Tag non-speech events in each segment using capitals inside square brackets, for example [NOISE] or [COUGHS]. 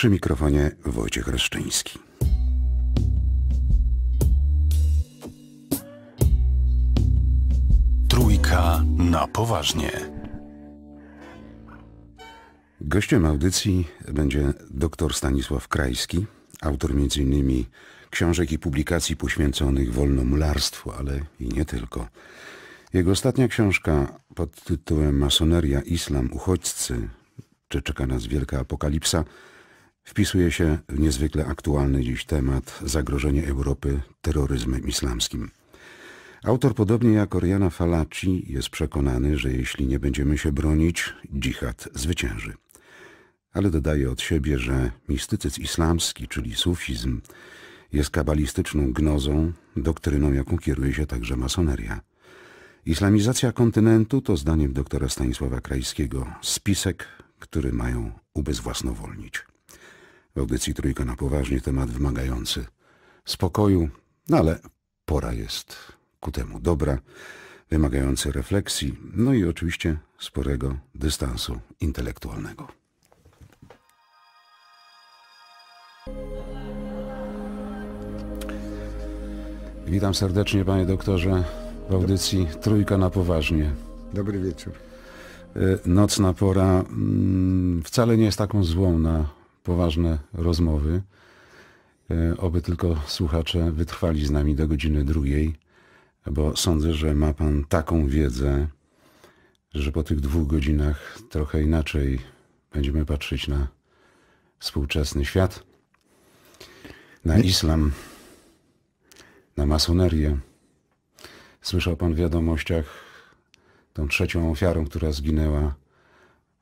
Przy mikrofonie Wojciech Reszczyński. Trójka na poważnie. Gościem audycji będzie dr Stanisław Krajski, autor m.in. książek i publikacji poświęconych wolnomularstwu, ale i nie tylko. Jego ostatnia książka pod tytułem Masoneria, Islam, Uchodźcy czy czeka nas wielka apokalipsa – wpisuje się w niezwykle aktualny dziś temat zagrożenie Europy terroryzmem islamskim. Autor, podobnie jak Oriana Falaci, jest przekonany, że jeśli nie będziemy się bronić, dżihad zwycięży. Ale dodaje od siebie, że mistycyzm islamski, czyli sufizm, jest kabalistyczną gnozą, doktryną, jaką kieruje się także masoneria. Islamizacja kontynentu to, zdaniem doktora Stanisława Krajskiego, spisek, który mają ubezwłasnowolnić. W audycji Trójka na poważnie temat wymagający spokoju, no ale pora jest ku temu dobra, wymagający refleksji, no i oczywiście sporego dystansu intelektualnego. Witam serdecznie, panie doktorze, w audycji Trójka na poważnie. Dobry wieczór. Y, nocna pora mm, wcale nie jest taką złą na poważne rozmowy. E, oby tylko słuchacze wytrwali z nami do godziny drugiej, bo sądzę, że ma Pan taką wiedzę, że po tych dwóch godzinach trochę inaczej będziemy patrzeć na współczesny świat, na islam, na masonerię. Słyszał Pan w wiadomościach tą trzecią ofiarą, która zginęła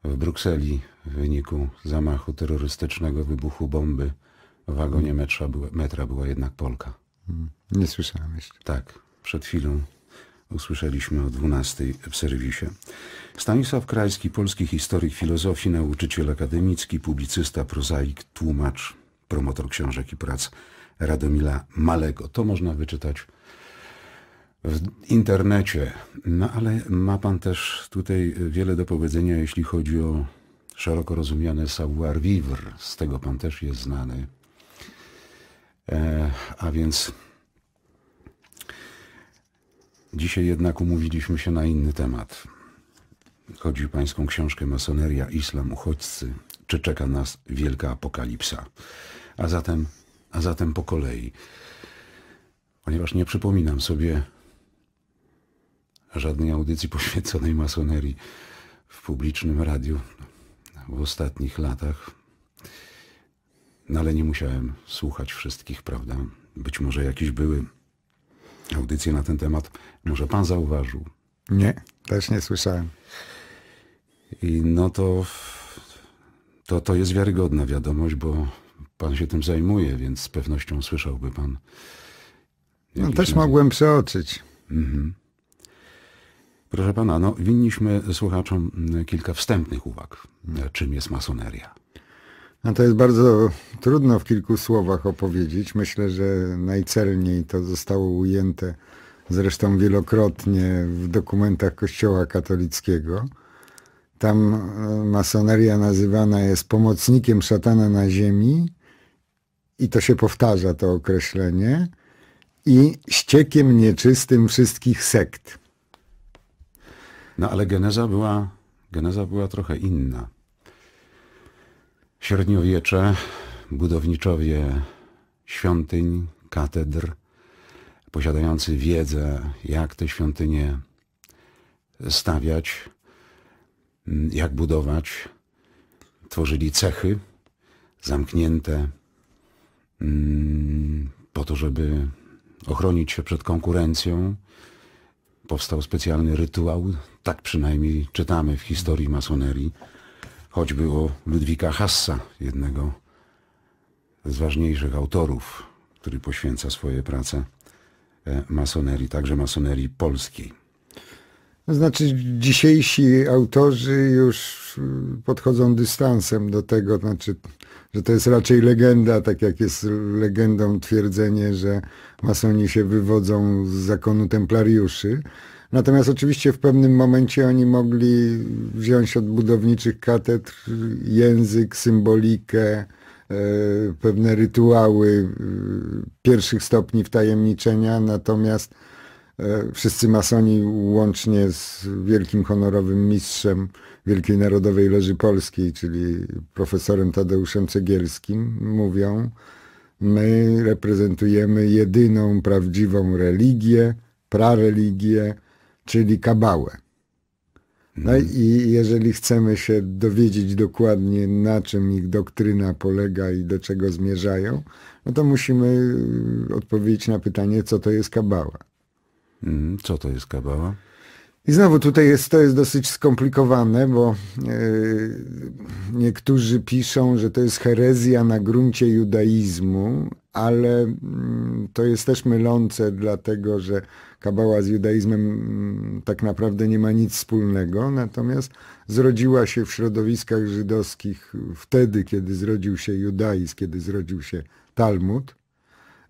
w Brukseli w wyniku zamachu terrorystycznego, wybuchu bomby w wagonie metra, metra była jednak Polka. Hmm. Nie słyszałem jeszcze. Tak, przed chwilą usłyszeliśmy o 12 w serwisie. Stanisław Krajski, polski historyk filozofii, nauczyciel akademicki, publicysta, prozaik, tłumacz, promotor książek i prac Radomila Malego. To można wyczytać w internecie. No ale ma Pan też tutaj wiele do powiedzenia, jeśli chodzi o szeroko rozumiane savoir-vivre. Z tego Pan też jest znany. E, a więc dzisiaj jednak umówiliśmy się na inny temat. Chodzi o Pańską książkę Masoneria, Islam, Uchodźcy. Czy czeka nas wielka apokalipsa? A zatem, a zatem po kolei. Ponieważ nie przypominam sobie żadnej audycji poświęconej masonerii w publicznym radiu w ostatnich latach. No ale nie musiałem słuchać wszystkich, prawda? Być może jakieś były audycje na ten temat. Może pan zauważył? Nie, też nie słyszałem. I no to, to, to jest wiarygodna wiadomość, bo pan się tym zajmuje, więc z pewnością słyszałby pan. No też mogłem przeoczyć. Mhm. Proszę pana, no, winniśmy słuchaczom mm, kilka wstępnych uwag. Mm, czym jest masoneria? No to jest bardzo trudno w kilku słowach opowiedzieć. Myślę, że najcelniej to zostało ujęte zresztą wielokrotnie w dokumentach Kościoła katolickiego. Tam e, masoneria nazywana jest pomocnikiem szatana na ziemi i to się powtarza to określenie i ściekiem nieczystym wszystkich sekt. No ale geneza była, geneza była trochę inna. Średniowiecze, budowniczowie świątyń, katedr, posiadający wiedzę, jak te świątynie stawiać, jak budować, tworzyli cechy zamknięte mm, po to, żeby ochronić się przed konkurencją, powstał specjalny rytuał, tak przynajmniej czytamy w historii masonerii, choćby o Ludwika Hassa, jednego z ważniejszych autorów, który poświęca swoje prace e, masonerii, także masonerii polskiej. To no znaczy dzisiejsi autorzy już y, podchodzą dystansem do tego, znaczy, że to jest raczej legenda, tak jak jest legendą twierdzenie, że masoni się wywodzą z zakonu templariuszy. Natomiast oczywiście w pewnym momencie oni mogli wziąć od budowniczych katedr język, symbolikę, e, pewne rytuały y, pierwszych stopni wtajemniczenia, natomiast E, wszyscy masoni łącznie z wielkim honorowym mistrzem Wielkiej Narodowej Loży Polskiej, czyli profesorem Tadeuszem Cegielskim, mówią, my reprezentujemy jedyną prawdziwą religię, prareligię, czyli kabałę. No mhm. i jeżeli chcemy się dowiedzieć dokładnie, na czym ich doktryna polega i do czego zmierzają, no to musimy e, odpowiedzieć na pytanie, co to jest kabała. Mm, co to jest kabała? I znowu tutaj jest, to jest dosyć skomplikowane, bo yy, niektórzy piszą, że to jest herezja na gruncie judaizmu, ale yy, to jest też mylące, dlatego że kabała z judaizmem yy, tak naprawdę nie ma nic wspólnego, natomiast zrodziła się w środowiskach żydowskich wtedy, kiedy zrodził się judaizm, kiedy zrodził się Talmud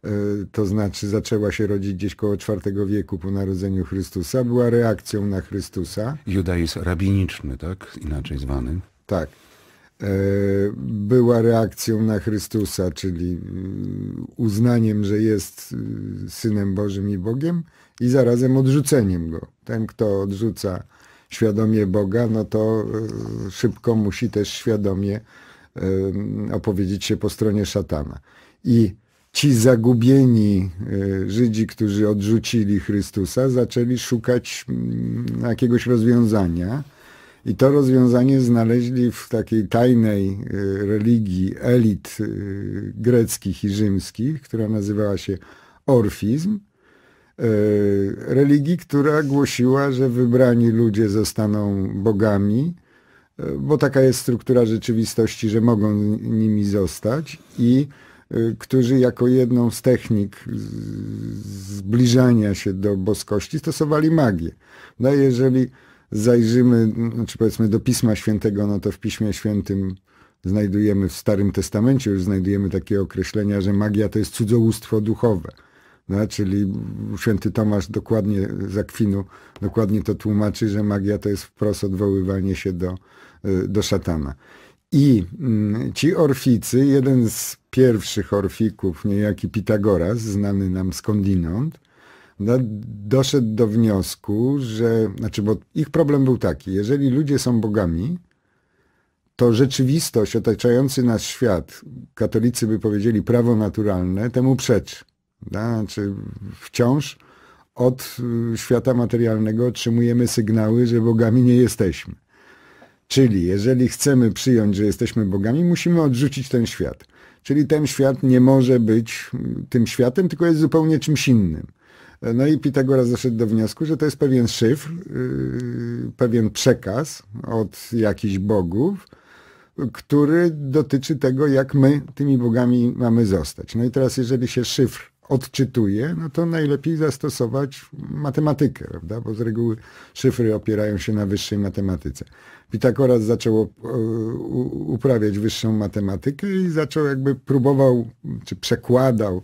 E, to znaczy zaczęła się rodzić gdzieś koło IV wieku po narodzeniu Chrystusa, była reakcją na Chrystusa. Judaizm rabiniczny, tak? Inaczej zwany. Tak. E, była reakcją na Chrystusa, czyli mm, uznaniem, że jest y, Synem Bożym i Bogiem i zarazem odrzuceniem Go. Ten, kto odrzuca świadomie Boga, no to y, szybko musi też świadomie y, opowiedzieć się po stronie szatana. I ci zagubieni y, Żydzi, którzy odrzucili Chrystusa, zaczęli szukać mm, jakiegoś rozwiązania. I to rozwiązanie znaleźli w takiej tajnej y, religii elit y, greckich i rzymskich, która nazywała się orfizm. Religii, która głosiła, że wybrani ludzie zostaną bogami, bo taka jest struktura rzeczywistości, że mogą nimi zostać i Y, którzy jako jedną z technik zbliżania się do boskości stosowali magię. No jeżeli zajrzymy, znaczy powiedzmy do Pisma Świętego, no to w Piśmie Świętym znajdujemy, w Starym Testamencie już znajdujemy takie określenia, że magia to jest cudzołóstwo duchowe. No, czyli święty Tomasz dokładnie z Akwinu dokładnie to tłumaczy, że magia to jest wprost odwoływanie się do, y, do szatana. I mm, ci orficy, jeden z pierwszych orfików, niejaki no Pitagoras, znany nam skądinąd, no, doszedł do wniosku, że, znaczy, bo ich problem był taki, jeżeli ludzie są bogami, to rzeczywistość otaczający nas świat, katolicy by powiedzieli prawo naturalne, temu przeczy. Znaczy, wciąż od y, świata materialnego otrzymujemy sygnały, że bogami nie jesteśmy. Czyli jeżeli chcemy przyjąć, że jesteśmy bogami, musimy odrzucić ten świat. Czyli ten świat nie może być mm, tym światem, tylko jest zupełnie czymś innym. No i Pitagoras doszedł do wniosku, że to jest pewien szyfr, yy, pewien przekaz od jakichś bogów, który dotyczy tego, jak my tymi bogami mamy zostać. No i teraz, jeżeli się szyfr odczytuje, no to najlepiej zastosować matematykę, prawda? Bo z reguły szyfry opierają się na wyższej matematyce. Pitagoras zaczął e, uprawiać wyższą matematykę i zaczął jakby próbował, czy przekładał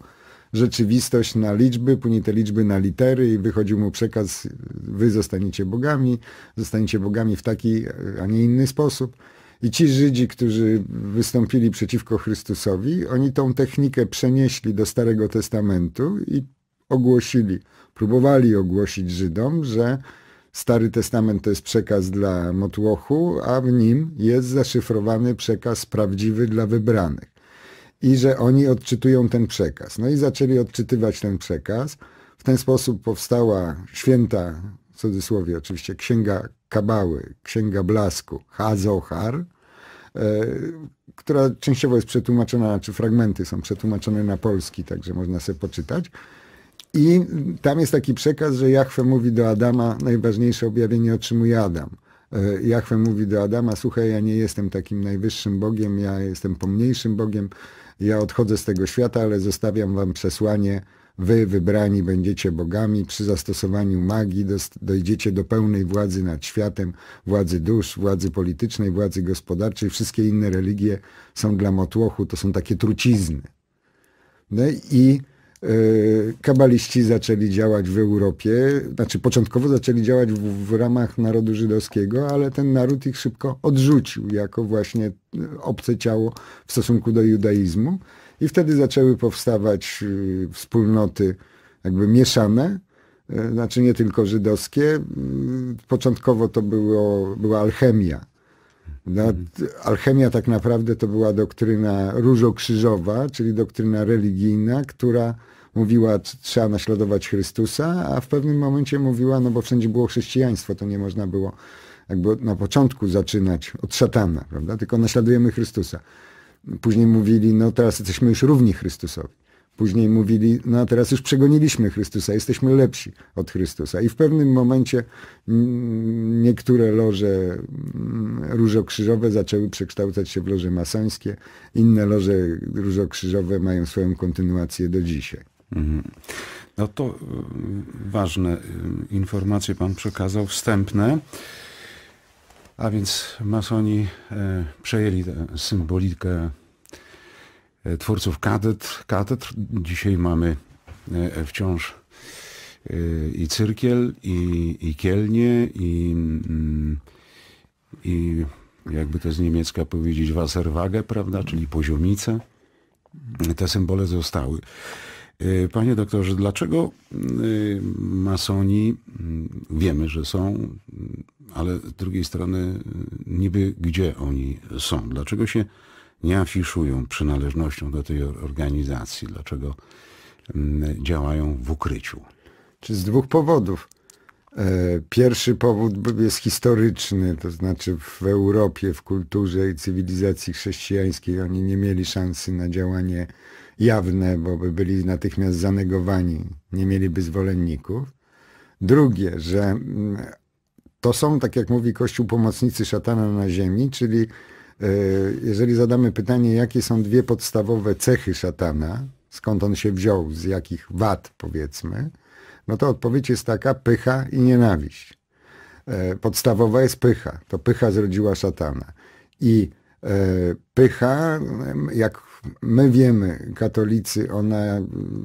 rzeczywistość na liczby, później te liczby na litery i wychodził mu przekaz, wy zostaniecie bogami, zostaniecie bogami w taki, a nie inny sposób. I ci Żydzi, którzy wystąpili przeciwko Chrystusowi, oni tą technikę przenieśli do Starego Testamentu i ogłosili, próbowali ogłosić Żydom, że Stary Testament to jest przekaz dla motłochu, a w nim jest zaszyfrowany przekaz prawdziwy dla wybranych. I że oni odczytują ten przekaz. No i zaczęli odczytywać ten przekaz. W ten sposób powstała święta w cudzysłowie oczywiście, Księga Kabały, Księga Blasku, Hazohar, e, która częściowo jest przetłumaczona, czy fragmenty są przetłumaczone na polski, także można sobie poczytać. I tam jest taki przekaz, że Jachwę mówi do Adama, najważniejsze objawienie otrzymuje Adam. E, Jachwę mówi do Adama, słuchaj, ja nie jestem takim najwyższym Bogiem, ja jestem pomniejszym Bogiem, ja odchodzę z tego świata, ale zostawiam wam przesłanie, Wy, wybrani, będziecie bogami, przy zastosowaniu magii dojdziecie do pełnej władzy nad światem, władzy dusz, władzy politycznej, władzy gospodarczej. Wszystkie inne religie są dla motłochu, to są takie trucizny. No i e, kabaliści zaczęli działać w Europie, znaczy początkowo zaczęli działać w, w ramach narodu żydowskiego, ale ten naród ich szybko odrzucił jako właśnie e, obce ciało w stosunku do judaizmu. I wtedy zaczęły powstawać y, wspólnoty jakby mieszane, y, znaczy nie tylko żydowskie. Y, początkowo to było, była alchemia. No, mhm. Alchemia tak naprawdę to była doktryna różokrzyżowa, czyli doktryna religijna, która mówiła, trzeba naśladować Chrystusa, a w pewnym momencie mówiła, no bo wszędzie było chrześcijaństwo, to nie można było jakby na początku zaczynać od szatana, prawda? Tylko naśladujemy Chrystusa. Później mówili, no teraz jesteśmy już równi Chrystusowi. Później mówili, no a teraz już przegoniliśmy Chrystusa, jesteśmy lepsi od Chrystusa. I w pewnym momencie niektóre loże mm, różokrzyżowe zaczęły przekształcać się w loże masońskie, inne loże różokrzyżowe mają swoją kontynuację do dzisiaj. Mhm. No to y, ważne y, informacje pan przekazał, wstępne. A więc masoni e, przejęli symbolikę e, twórców katedr. katedr. Dzisiaj mamy e, wciąż i cyrkiel, i, i kielnie, i, mm, i jakby to z niemiecka powiedzieć, Wasserwage, prawda, czyli poziomice. Te symbole zostały. Y, panie doktorze, dlaczego y, masoni, y, wiemy, że są, ale z drugiej strony niby gdzie oni są? Dlaczego się nie afiszują przynależnością do tej organizacji? Dlaczego mm, działają w ukryciu? Czy z dwóch powodów. E, pierwszy powód jest historyczny, to znaczy w Europie, w kulturze i cywilizacji chrześcijańskiej oni nie mieli szansy na działanie jawne, bo by byli natychmiast zanegowani, nie mieliby zwolenników. Drugie, że mm, to są, tak jak mówi Kościół, pomocnicy szatana na ziemi, czyli e, jeżeli zadamy pytanie, jakie są dwie podstawowe cechy szatana, skąd on się wziął, z jakich wad powiedzmy, no to odpowiedź jest taka pycha i nienawiść. E, podstawowa jest pycha. To pycha zrodziła szatana. I e, pycha, mm, jak my wiemy, katolicy, ona,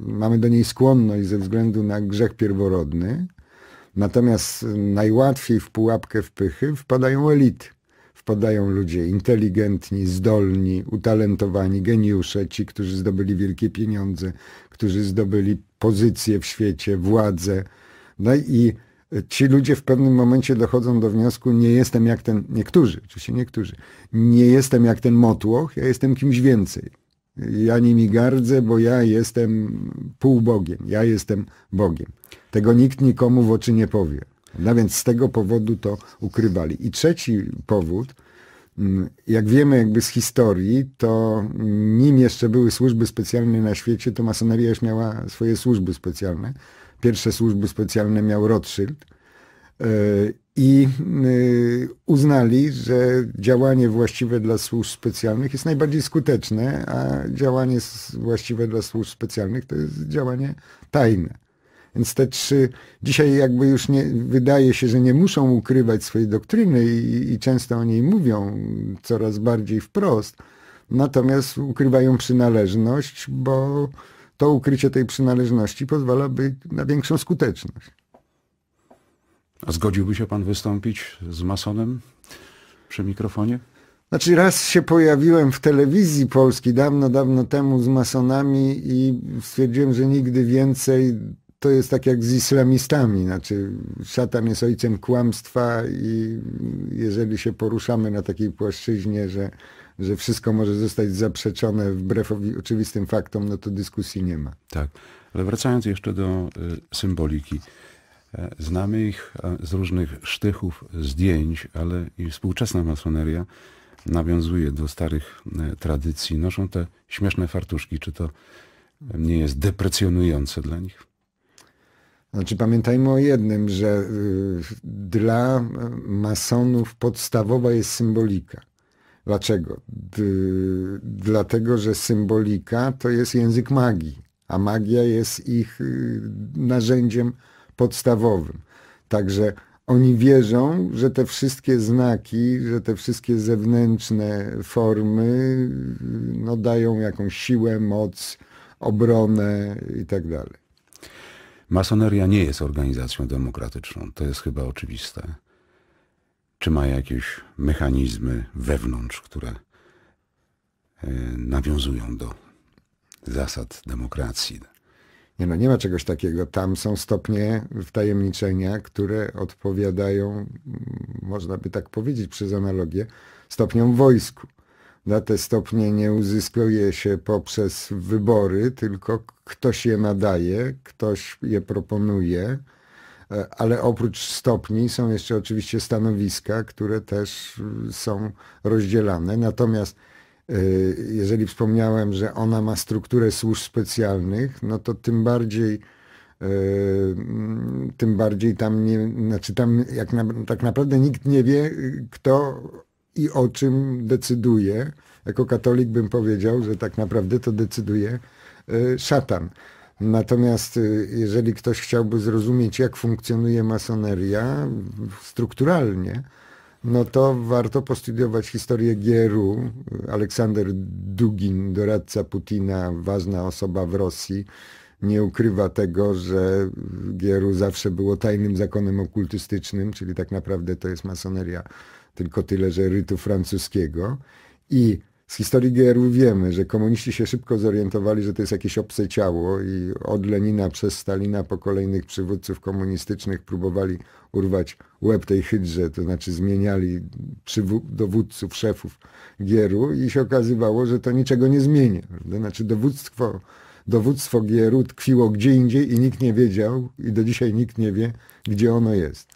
mamy do niej skłonność ze względu na grzech pierworodny, natomiast najłatwiej w pułapkę wpychy wpadają elity. Wpadają ludzie inteligentni, zdolni, utalentowani, geniusze, ci, którzy zdobyli wielkie pieniądze, którzy zdobyli pozycje w świecie, władzę. No i y, ci ludzie w pewnym momencie dochodzą do wniosku, nie jestem jak ten, niektórzy, oczywiście niektórzy, nie jestem jak ten motłoch, ja jestem kimś więcej ja nimi gardzę, bo ja jestem półbogiem, ja jestem Bogiem. Tego nikt nikomu w oczy nie powie. No więc z tego powodu to ukrywali. I trzeci powód, mm, jak wiemy jakby z historii, to mm, nim jeszcze były służby specjalne na świecie, to masoneria już miała swoje służby specjalne. Pierwsze służby specjalne miał Rothschild, E, i e, uznali, że działanie właściwe dla służb specjalnych jest najbardziej skuteczne, a działanie właściwe dla służb specjalnych to jest działanie tajne. Więc te trzy dzisiaj jakby już nie, wydaje się, że nie muszą ukrywać swojej doktryny i, i często o niej mówią coraz bardziej wprost, natomiast ukrywają przynależność, bo to ukrycie tej przynależności pozwala być na większą skuteczność. A zgodziłby się pan wystąpić z masonem przy mikrofonie? Znaczy raz się pojawiłem w telewizji polskiej dawno, dawno temu z masonami i stwierdziłem, że nigdy więcej to jest tak jak z islamistami. Znaczy szatan jest ojcem kłamstwa i jeżeli się poruszamy na takiej płaszczyźnie, że, że wszystko może zostać zaprzeczone wbrew oczywistym faktom, no to dyskusji nie ma. Tak, ale wracając jeszcze do y, symboliki. E, znamy ich e, z różnych sztychów zdjęć, ale i współczesna masoneria nawiązuje do starych e, tradycji. Noszą te śmieszne fartuszki. Czy to nie jest deprecjonujące dla nich? Znaczy pamiętajmy o jednym, że y, dla masonów podstawowa jest symbolika. Dlaczego? D dlatego, że symbolika to jest język magii, a magia jest ich y, narzędziem podstawowym. Także oni wierzą, że te wszystkie znaki, że te wszystkie zewnętrzne formy no, dają jakąś siłę, moc, obronę itd. Tak Masoneria nie jest organizacją demokratyczną, to jest chyba oczywiste. Czy ma jakieś mechanizmy wewnątrz, które e, nawiązują do zasad demokracji? Nie, no, nie ma czegoś takiego. Tam są stopnie wtajemniczenia, które odpowiadają, mm, można by tak powiedzieć przez analogię, stopniom wojsku. Na te stopnie nie uzyskuje się poprzez wybory, tylko ktoś je nadaje, ktoś je proponuje, e, ale oprócz stopni są jeszcze oczywiście stanowiska, które też mm, są rozdzielane. Natomiast Y, jeżeli wspomniałem, że ona ma strukturę służb specjalnych, no to tym bardziej y, tym bardziej tam nie, znaczy tam jak na, tak naprawdę nikt nie wie, kto i o czym decyduje. Jako katolik bym powiedział, że tak naprawdę to decyduje y, szatan. Natomiast jeżeli ktoś chciałby zrozumieć, jak funkcjonuje masoneria strukturalnie, no to warto postudiować historię GRU. Aleksander Dugin, doradca Putina, ważna osoba w Rosji, nie ukrywa tego, że GRU zawsze było tajnym zakonem okultystycznym, czyli tak naprawdę to jest masoneria, tylko tyle, że rytu francuskiego. I z historii Gieru wiemy, że komuniści się szybko zorientowali, że to jest jakieś obce ciało i od Lenina przez Stalina po kolejnych przywódców komunistycznych próbowali urwać łeb tej hydrze, to znaczy zmieniali dowódców, szefów Gieru i się okazywało, że to niczego nie zmienia. To znaczy dowództwo dowództwo tkwiło gdzie indziej i nikt nie wiedział i do dzisiaj nikt nie wie, gdzie ono jest.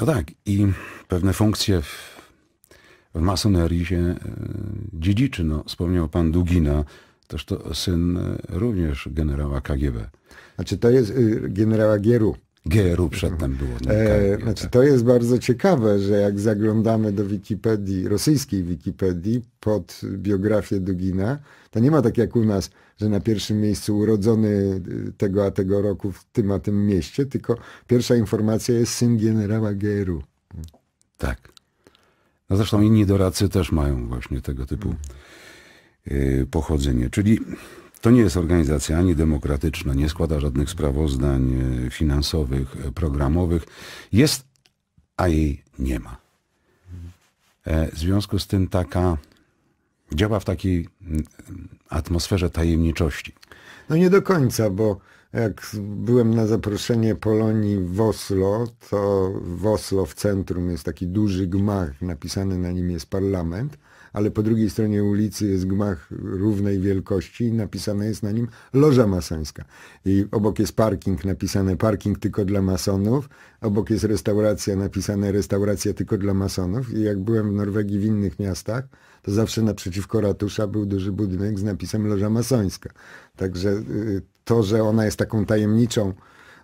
No tak i pewne funkcje w masonerii się e, dziedziczy. No, wspomniał pan Dugina, toż to syn e, również generała KGB. Znaczy to jest y, generała Gieru. Gieru przedtem było. No, e, znaczy, tak. to jest bardzo ciekawe, że jak zaglądamy do Wikipedii, rosyjskiej Wikipedii, pod biografię Dugina, to nie ma tak jak u nas, że na pierwszym miejscu urodzony y, tego a tego roku w tym a tym mieście, tylko pierwsza informacja jest syn generała Gieru. Tak. No zresztą inni doradcy też mają właśnie tego typu mm. y, pochodzenie. Czyli to nie jest organizacja ani demokratyczna, nie składa żadnych sprawozdań y, finansowych, y, programowych. Jest, a jej nie ma. E, w związku z tym taka działa w takiej mm, atmosferze tajemniczości. No nie do końca, bo jak byłem na zaproszenie Polonii w Oslo, to w Oslo w centrum jest taki duży gmach, napisany na nim jest parlament, ale po drugiej stronie ulicy jest gmach równej wielkości i napisane jest na nim loża masońska. I obok jest parking, napisane parking tylko dla masonów, obok jest restauracja, napisane restauracja tylko dla masonów. I jak byłem w Norwegii w innych miastach, to zawsze naprzeciwko ratusza był duży budynek z napisem loża masońska. Także y, to, że ona jest taką tajemniczą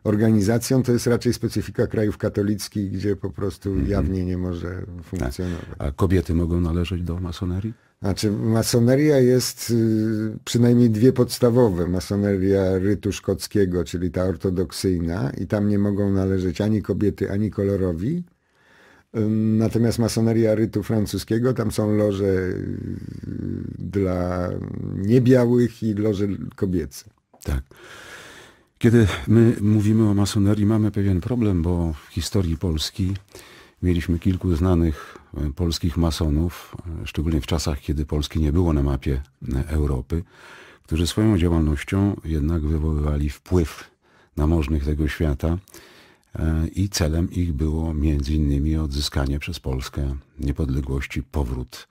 organizacją, to jest raczej specyfika krajów katolickich, gdzie po prostu mhm. jawnie nie może funkcjonować. Tak. A kobiety mogą należeć do masonerii? Znaczy, masoneria jest y, przynajmniej dwie podstawowe. Masoneria rytu szkockiego, czyli ta ortodoksyjna i tam nie mogą należeć ani kobiety, ani kolorowi. natomiast masoneria rytu francuskiego, tam są loże y, dla niebiałych i loże kobiece. Tak. Kiedy my mówimy o masonerii, mamy pewien problem, bo w historii Polski mieliśmy kilku znanych e, polskich masonów, e, szczególnie w czasach, kiedy Polski nie było na mapie e, Europy, którzy swoją działalnością jednak wywoływali wpływ na możnych tego świata i celem ich było między innymi odzyskanie przez Polskę niepodległości, powrót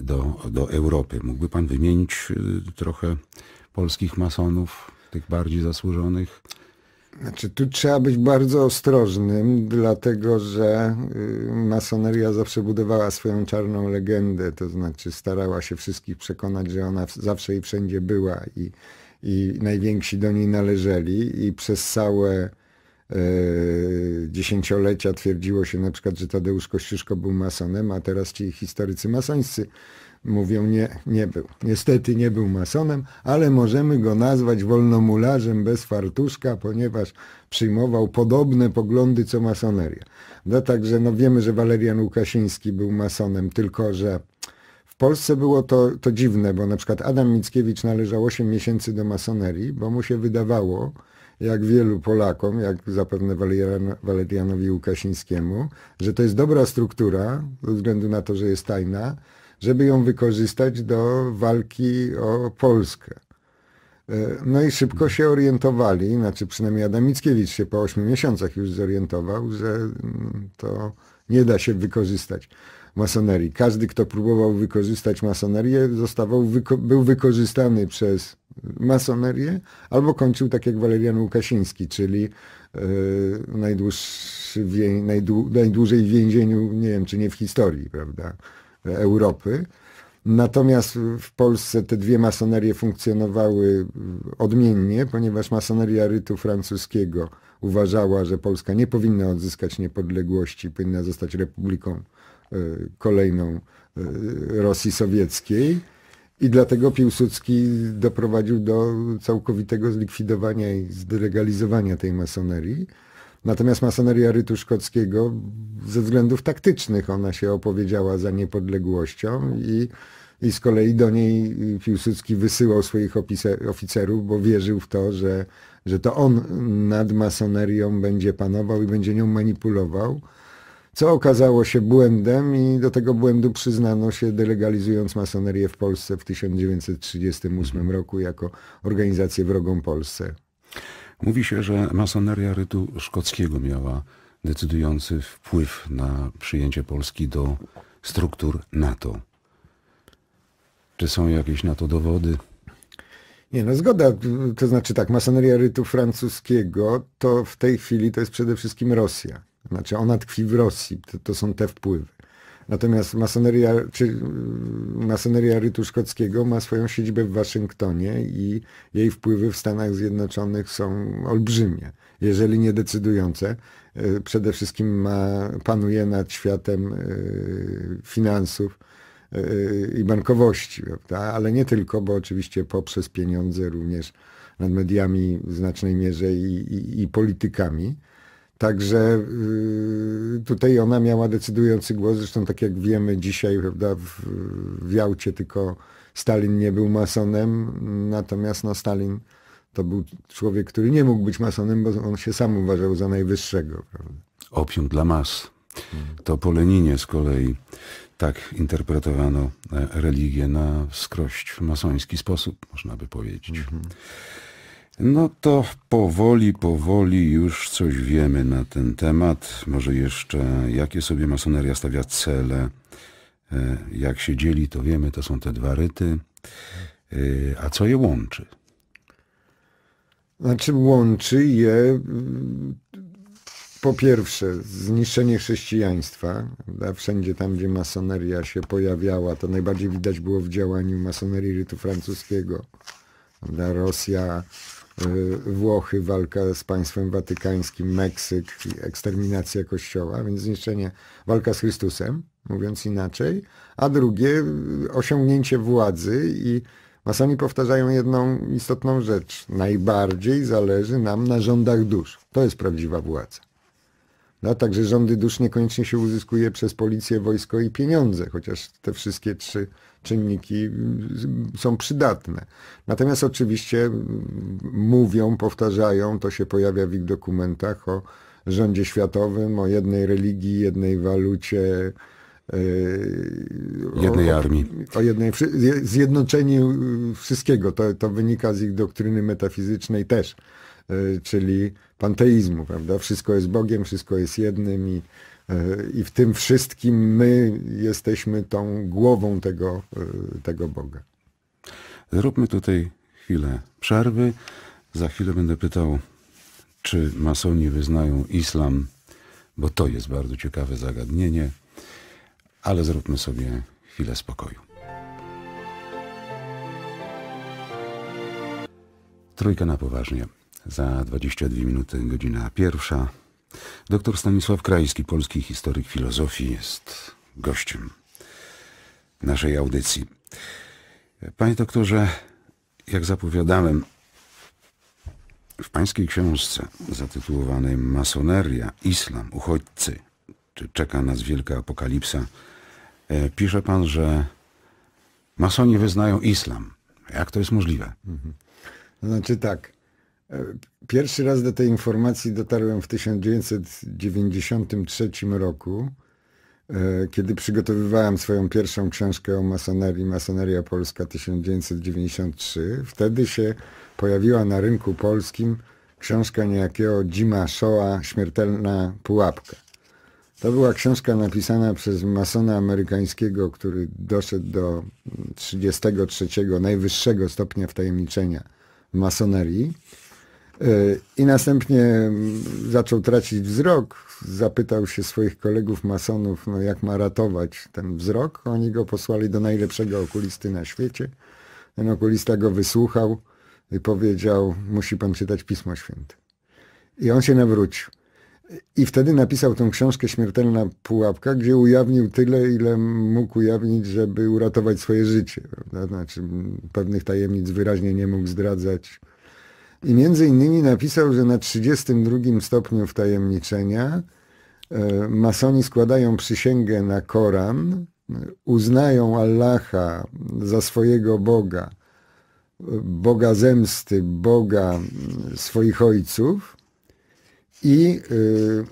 do, do Europy. Mógłby Pan wymienić trochę polskich masonów, tych bardziej zasłużonych? Znaczy, tu trzeba być bardzo ostrożnym, dlatego że y, masoneria zawsze budowała swoją czarną legendę, to znaczy starała się wszystkich przekonać, że ona zawsze i wszędzie była i, i najwięksi do niej należeli i przez całe e, dziesięciolecia twierdziło się na przykład, że Tadeusz Kościuszko był masonem, a teraz ci historycy masońscy mówią, nie, nie był. Niestety nie był masonem, ale możemy go nazwać wolnomularzem bez fartuszka, ponieważ przyjmował podobne poglądy co masoneria. No także no wiemy, że Walerian Łukasiński był masonem, tylko że w Polsce było to, to dziwne, bo na przykład Adam Mickiewicz należał 8 miesięcy do masonerii, bo mu się wydawało, jak wielu Polakom, jak zapewne Walerianowi Łukasińskiemu, że to jest dobra struktura, ze względu na to, że jest tajna, żeby ją wykorzystać do walki o Polskę. E, no i szybko się orientowali, znaczy przynajmniej Adam Mickiewicz się po 8 miesiącach już zorientował, że mm, to nie da się wykorzystać masonerii. Każdy, kto próbował wykorzystać masonerię, zostawał, wyko był wykorzystany przez masonerię albo kończył tak jak Walerian Łukasiński, czyli yy, najdłuższy najdłu najdłużej w więzieniu, nie wiem, czy nie w historii, prawda? Europy. Natomiast w Polsce te dwie masonerie funkcjonowały mm, odmiennie, ponieważ masoneria rytu francuskiego uważała, że Polska nie powinna odzyskać niepodległości, powinna zostać republiką e, kolejną e, Rosji sowieckiej. I dlatego Piłsudski doprowadził do całkowitego zlikwidowania i zdelegalizowania tej masonerii. Natomiast masoneria rytu szkockiego ze względów taktycznych ona się opowiedziała za niepodległością i, i z kolei do niej Piłsudski wysyłał swoich oficerów, bo wierzył w to, że, że to on nad masonerią będzie panował i będzie nią manipulował co okazało się błędem i do tego błędu przyznano się delegalizując masonerię w Polsce w 1938 mhm. roku jako organizację wrogą Polsce. Mówi się, że masoneria rytu szkockiego miała decydujący wpływ na przyjęcie Polski do struktur NATO. Czy są jakieś na to dowody? Nie, no zgoda. To znaczy tak, masoneria rytu francuskiego to w tej chwili to jest przede wszystkim Rosja. Znaczy ona tkwi w Rosji. To, to są te wpływy. Natomiast masoneria, czy mm, masoneria rytu szkockiego ma swoją siedzibę w Waszyngtonie i jej wpływy w Stanach Zjednoczonych są olbrzymie, jeżeli nie decydujące. E, przede wszystkim ma, panuje nad światem e, finansów, e, i bankowości, prawda? ale nie tylko, bo oczywiście poprzez pieniądze również nad mediami w znacznej mierze i, i, i politykami. Także yy, tutaj ona miała decydujący głos, zresztą tak jak wiemy dzisiaj, prawda, w, Jałcie tylko Stalin nie był masonem, natomiast no, Stalin to był człowiek, który nie mógł być masonem, bo on się sam uważał za najwyższego. Prawda? Opium dla mas. To po Leninie z kolei tak interpretowano e, religię na skrość masoński sposób, można by powiedzieć. Mhm. No to powoli, powoli już coś wiemy na ten temat. Może jeszcze, jakie sobie masoneria stawia cele, e, jak się dzieli, to wiemy, to są te dwa ryty. E, a co je łączy? Znaczy łączy je po pierwsze zniszczenie chrześcijaństwa. Prawda? Wszędzie tam, gdzie masoneria się pojawiała, to najbardziej widać było w działaniu masonerii rytu francuskiego. Rosja, Y, Włochy, walka z państwem watykańskim, Meksyk, eksterminacja kościoła, więc zniszczenie, walka z Chrystusem, mówiąc inaczej, a drugie osiągnięcie władzy i Masoni powtarzają jedną istotną rzecz. Najbardziej zależy nam na rządach dusz. To jest prawdziwa władza. No także rządy dusz niekoniecznie się uzyskuje przez policję, wojsko i pieniądze, chociaż te wszystkie trzy czynniki mm, są przydatne. Natomiast oczywiście mm, mówią, powtarzają, to się pojawia w ich dokumentach o rządzie światowym, o jednej religii, jednej walucie, e, o, jednej armii. O jednej, zjednoczeniu y, wszystkiego. To, to wynika z ich doktryny metafizycznej też. E, czyli panteizmu, prawda? Wszystko jest Bogiem, wszystko jest jednym i, e, i w tym wszystkim my jesteśmy tą głową tego, e, tego Boga. Zróbmy tutaj chwilę przerwy. Za chwilę będę pytał, czy masoni wyznają islam, bo to jest bardzo ciekawe zagadnienie, ale zróbmy sobie chwilę spokoju. Trójka na poważnie. Za 22 minuty godzina pierwsza. Doktor Stanisław Krajski, polski historyk filozofii, jest gościem naszej audycji. Panie doktorze, jak zapowiadałem, w pańskiej książce zatytułowanej Masoneria, Islam, Uchodźcy, czy czeka nas wielka apokalipsa, e, pisze pan, że masoni wyznają islam. Jak to jest możliwe? Mhm. No znaczy tak, E, pierwszy raz do tej informacji dotarłem w 1993 roku, e, kiedy przygotowywałem swoją pierwszą książkę o masonerii, Masoneria Polska 1993. Wtedy się pojawiła na rynku polskim książka niejakiego Dzima Shoa, Śmiertelna pułapka. To była książka napisana przez masona amerykańskiego, który doszedł do 33 najwyższego stopnia wtajemniczenia masonerii E, I następnie mm, zaczął tracić wzrok. Zapytał się swoich kolegów masonów, no jak ma ratować ten wzrok. Oni go posłali do najlepszego okulisty na świecie. Ten okulista go wysłuchał i powiedział, musi pan czytać Pismo Święte. I on się nawrócił. I wtedy napisał tą książkę Śmiertelna Pułapka, gdzie ujawnił tyle, ile mógł ujawnić, żeby uratować swoje życie. Prawda? Znaczy, pewnych tajemnic wyraźnie nie mógł zdradzać i między innymi napisał, że na 32 stopniu wtajemniczenia e, masoni składają przysięgę na Koran, uznają Allaha za swojego Boga, Boga zemsty, Boga swoich ojców i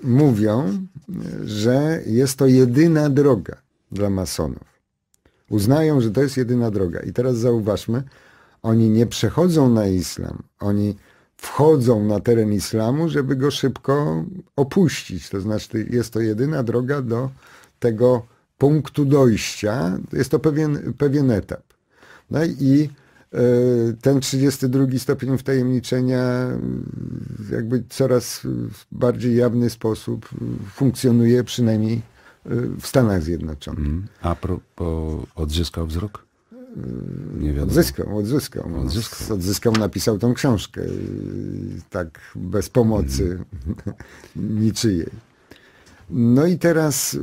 e, mówią, że jest to jedyna droga dla masonów. Uznają, że to jest jedyna droga. I teraz zauważmy, oni nie przechodzą na islam, oni wchodzą na teren islamu, żeby go szybko opuścić. To znaczy, jest to jedyna droga do tego punktu dojścia. Jest to pewien, pewien etap. No i e, ten 32 stopień wtajemniczenia jakby coraz w bardziej jawny sposób funkcjonuje przynajmniej e, w Stanach Zjednoczonych. Mm. A pro, odzyskał wzrok? nie wiadomo. Odzyskał, odzyskał. No, odzyskał. napisał tą książkę. Y, tak bez pomocy mm. [LAUGHS] niczyjej. No i teraz y,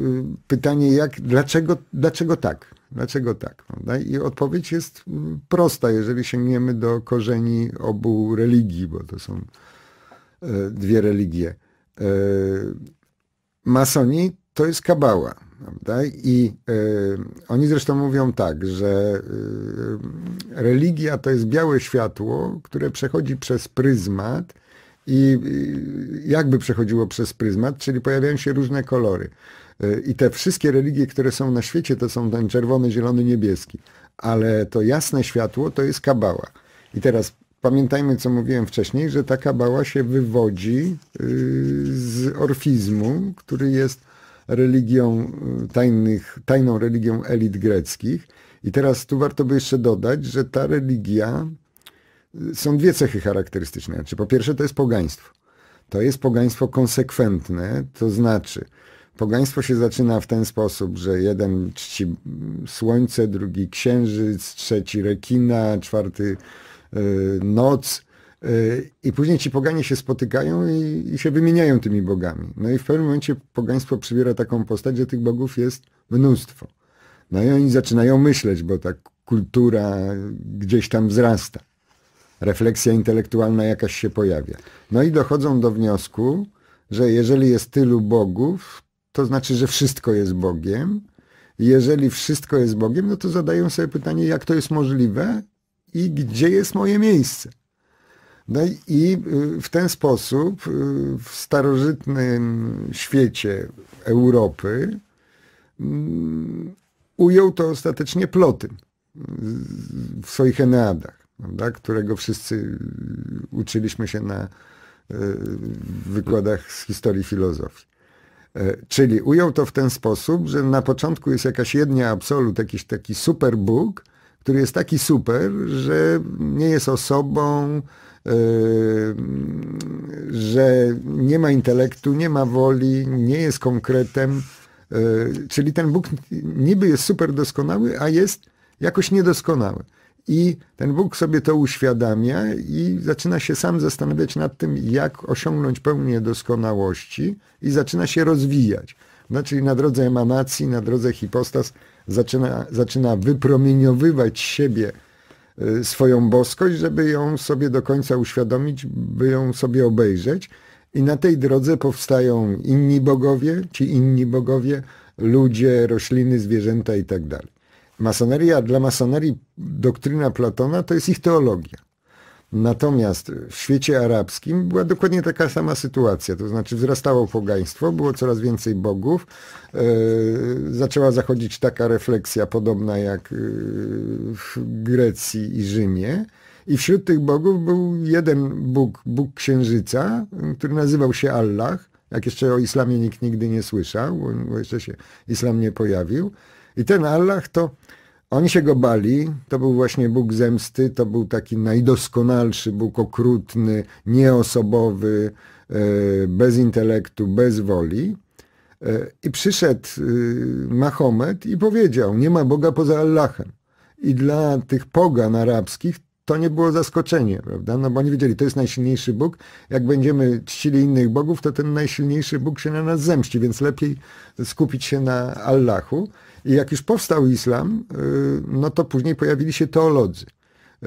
pytanie, jak, dlaczego, dlaczego tak? Dlaczego tak? Prawda? I odpowiedź jest y, prosta, jeżeli sięgniemy do korzeni obu religii, bo to są dwie religie. Masoni to jest kabała Prawda? I y, oni zresztą mówią tak, że y, religia to jest białe światło, które przechodzi przez pryzmat i y, jakby przechodziło przez pryzmat, czyli pojawiają się różne kolory. I te wszystkie religie, które są na świecie, to są ten czerwony, zielony, niebieski. Ale to jasne światło to jest kabała. I teraz pamiętajmy, co mówiłem wcześniej, że ta kabała się wywodzi y, z orfizmu, który jest religią y, tajnych, tajną religią elit greckich. I teraz tu warto by jeszcze dodać, że ta religia, y, są dwie cechy charakterystyczne. Znaczy, po pierwsze to jest pogaństwo. To jest pogaństwo konsekwentne, to znaczy pogaństwo się zaczyna w ten sposób, że jeden czci słońce, drugi księżyc, trzeci rekina, czwarty y, noc, Y, I później ci poganie się spotykają i, i, się wymieniają tymi bogami. No i w pewnym momencie pogaństwo przybiera taką postać, że tych bogów jest mnóstwo. No i oni zaczynają myśleć, bo ta kultura gdzieś tam wzrasta. Refleksja intelektualna jakaś się pojawia. No i dochodzą do wniosku, że jeżeli jest tylu bogów, to znaczy, że wszystko jest Bogiem. Jeżeli wszystko jest Bogiem, no to zadają sobie pytanie, jak to jest możliwe i gdzie jest moje miejsce. No i y, w ten sposób y, w starożytnym świecie Europy mm, ujął to ostatecznie Plotyn y, w swoich Eneadach, prawda, którego wszyscy uczyliśmy się na wykładach z historii filozofii. E, czyli ujął to w ten sposób, że na początku jest jakaś jednia absolut, jakiś taki super Bóg, który jest taki super, że nie jest osobą, Yy, że nie ma intelektu, nie ma woli, nie jest konkretem. Yy, czyli ten Bóg niby jest super doskonały, a jest jakoś niedoskonały. I ten Bóg sobie to uświadamia i zaczyna się sam zastanawiać nad tym, jak osiągnąć pełnię doskonałości i zaczyna się rozwijać. czyli znaczy, na drodze emanacji, na drodze hipostas zaczyna, zaczyna wypromieniowywać siebie y, swoją boskość, żeby ją sobie do końca uświadomić, by ją sobie obejrzeć. I na tej drodze powstają inni bogowie, ci inni bogowie, ludzie, rośliny, zwierzęta itd. Tak Masoneria, dla masonerii doktryna Platona to jest ich teologia. Natomiast w świecie arabskim była dokładnie taka sama sytuacja, to znaczy wzrastało pogaństwo, było coraz więcej bogów, e, zaczęła zachodzić taka refleksja podobna jak e, w Grecji i Rzymie. I wśród tych bogów był jeden Bóg, Bóg Księżyca, który nazywał się Allah. Jak jeszcze o islamie nikt nigdy nie słyszał, bo jeszcze się islam nie pojawił. I ten Allah to oni się go bali, to był właśnie Bóg zemsty, to był taki najdoskonalszy Bóg okrutny, nieosobowy, e, bez intelektu, bez woli. E, I przyszedł e, Mahomet i powiedział, nie ma Boga poza Allahem. I dla tych pogan arabskich to nie było zaskoczenie, prawda? No bo oni wiedzieli, to jest najsilniejszy Bóg. Jak będziemy czcili innych bogów, to ten najsilniejszy Bóg się na nas zemści, więc lepiej skupić się na Allahu. I jak już powstał islam, y, no to później pojawili się teolodzy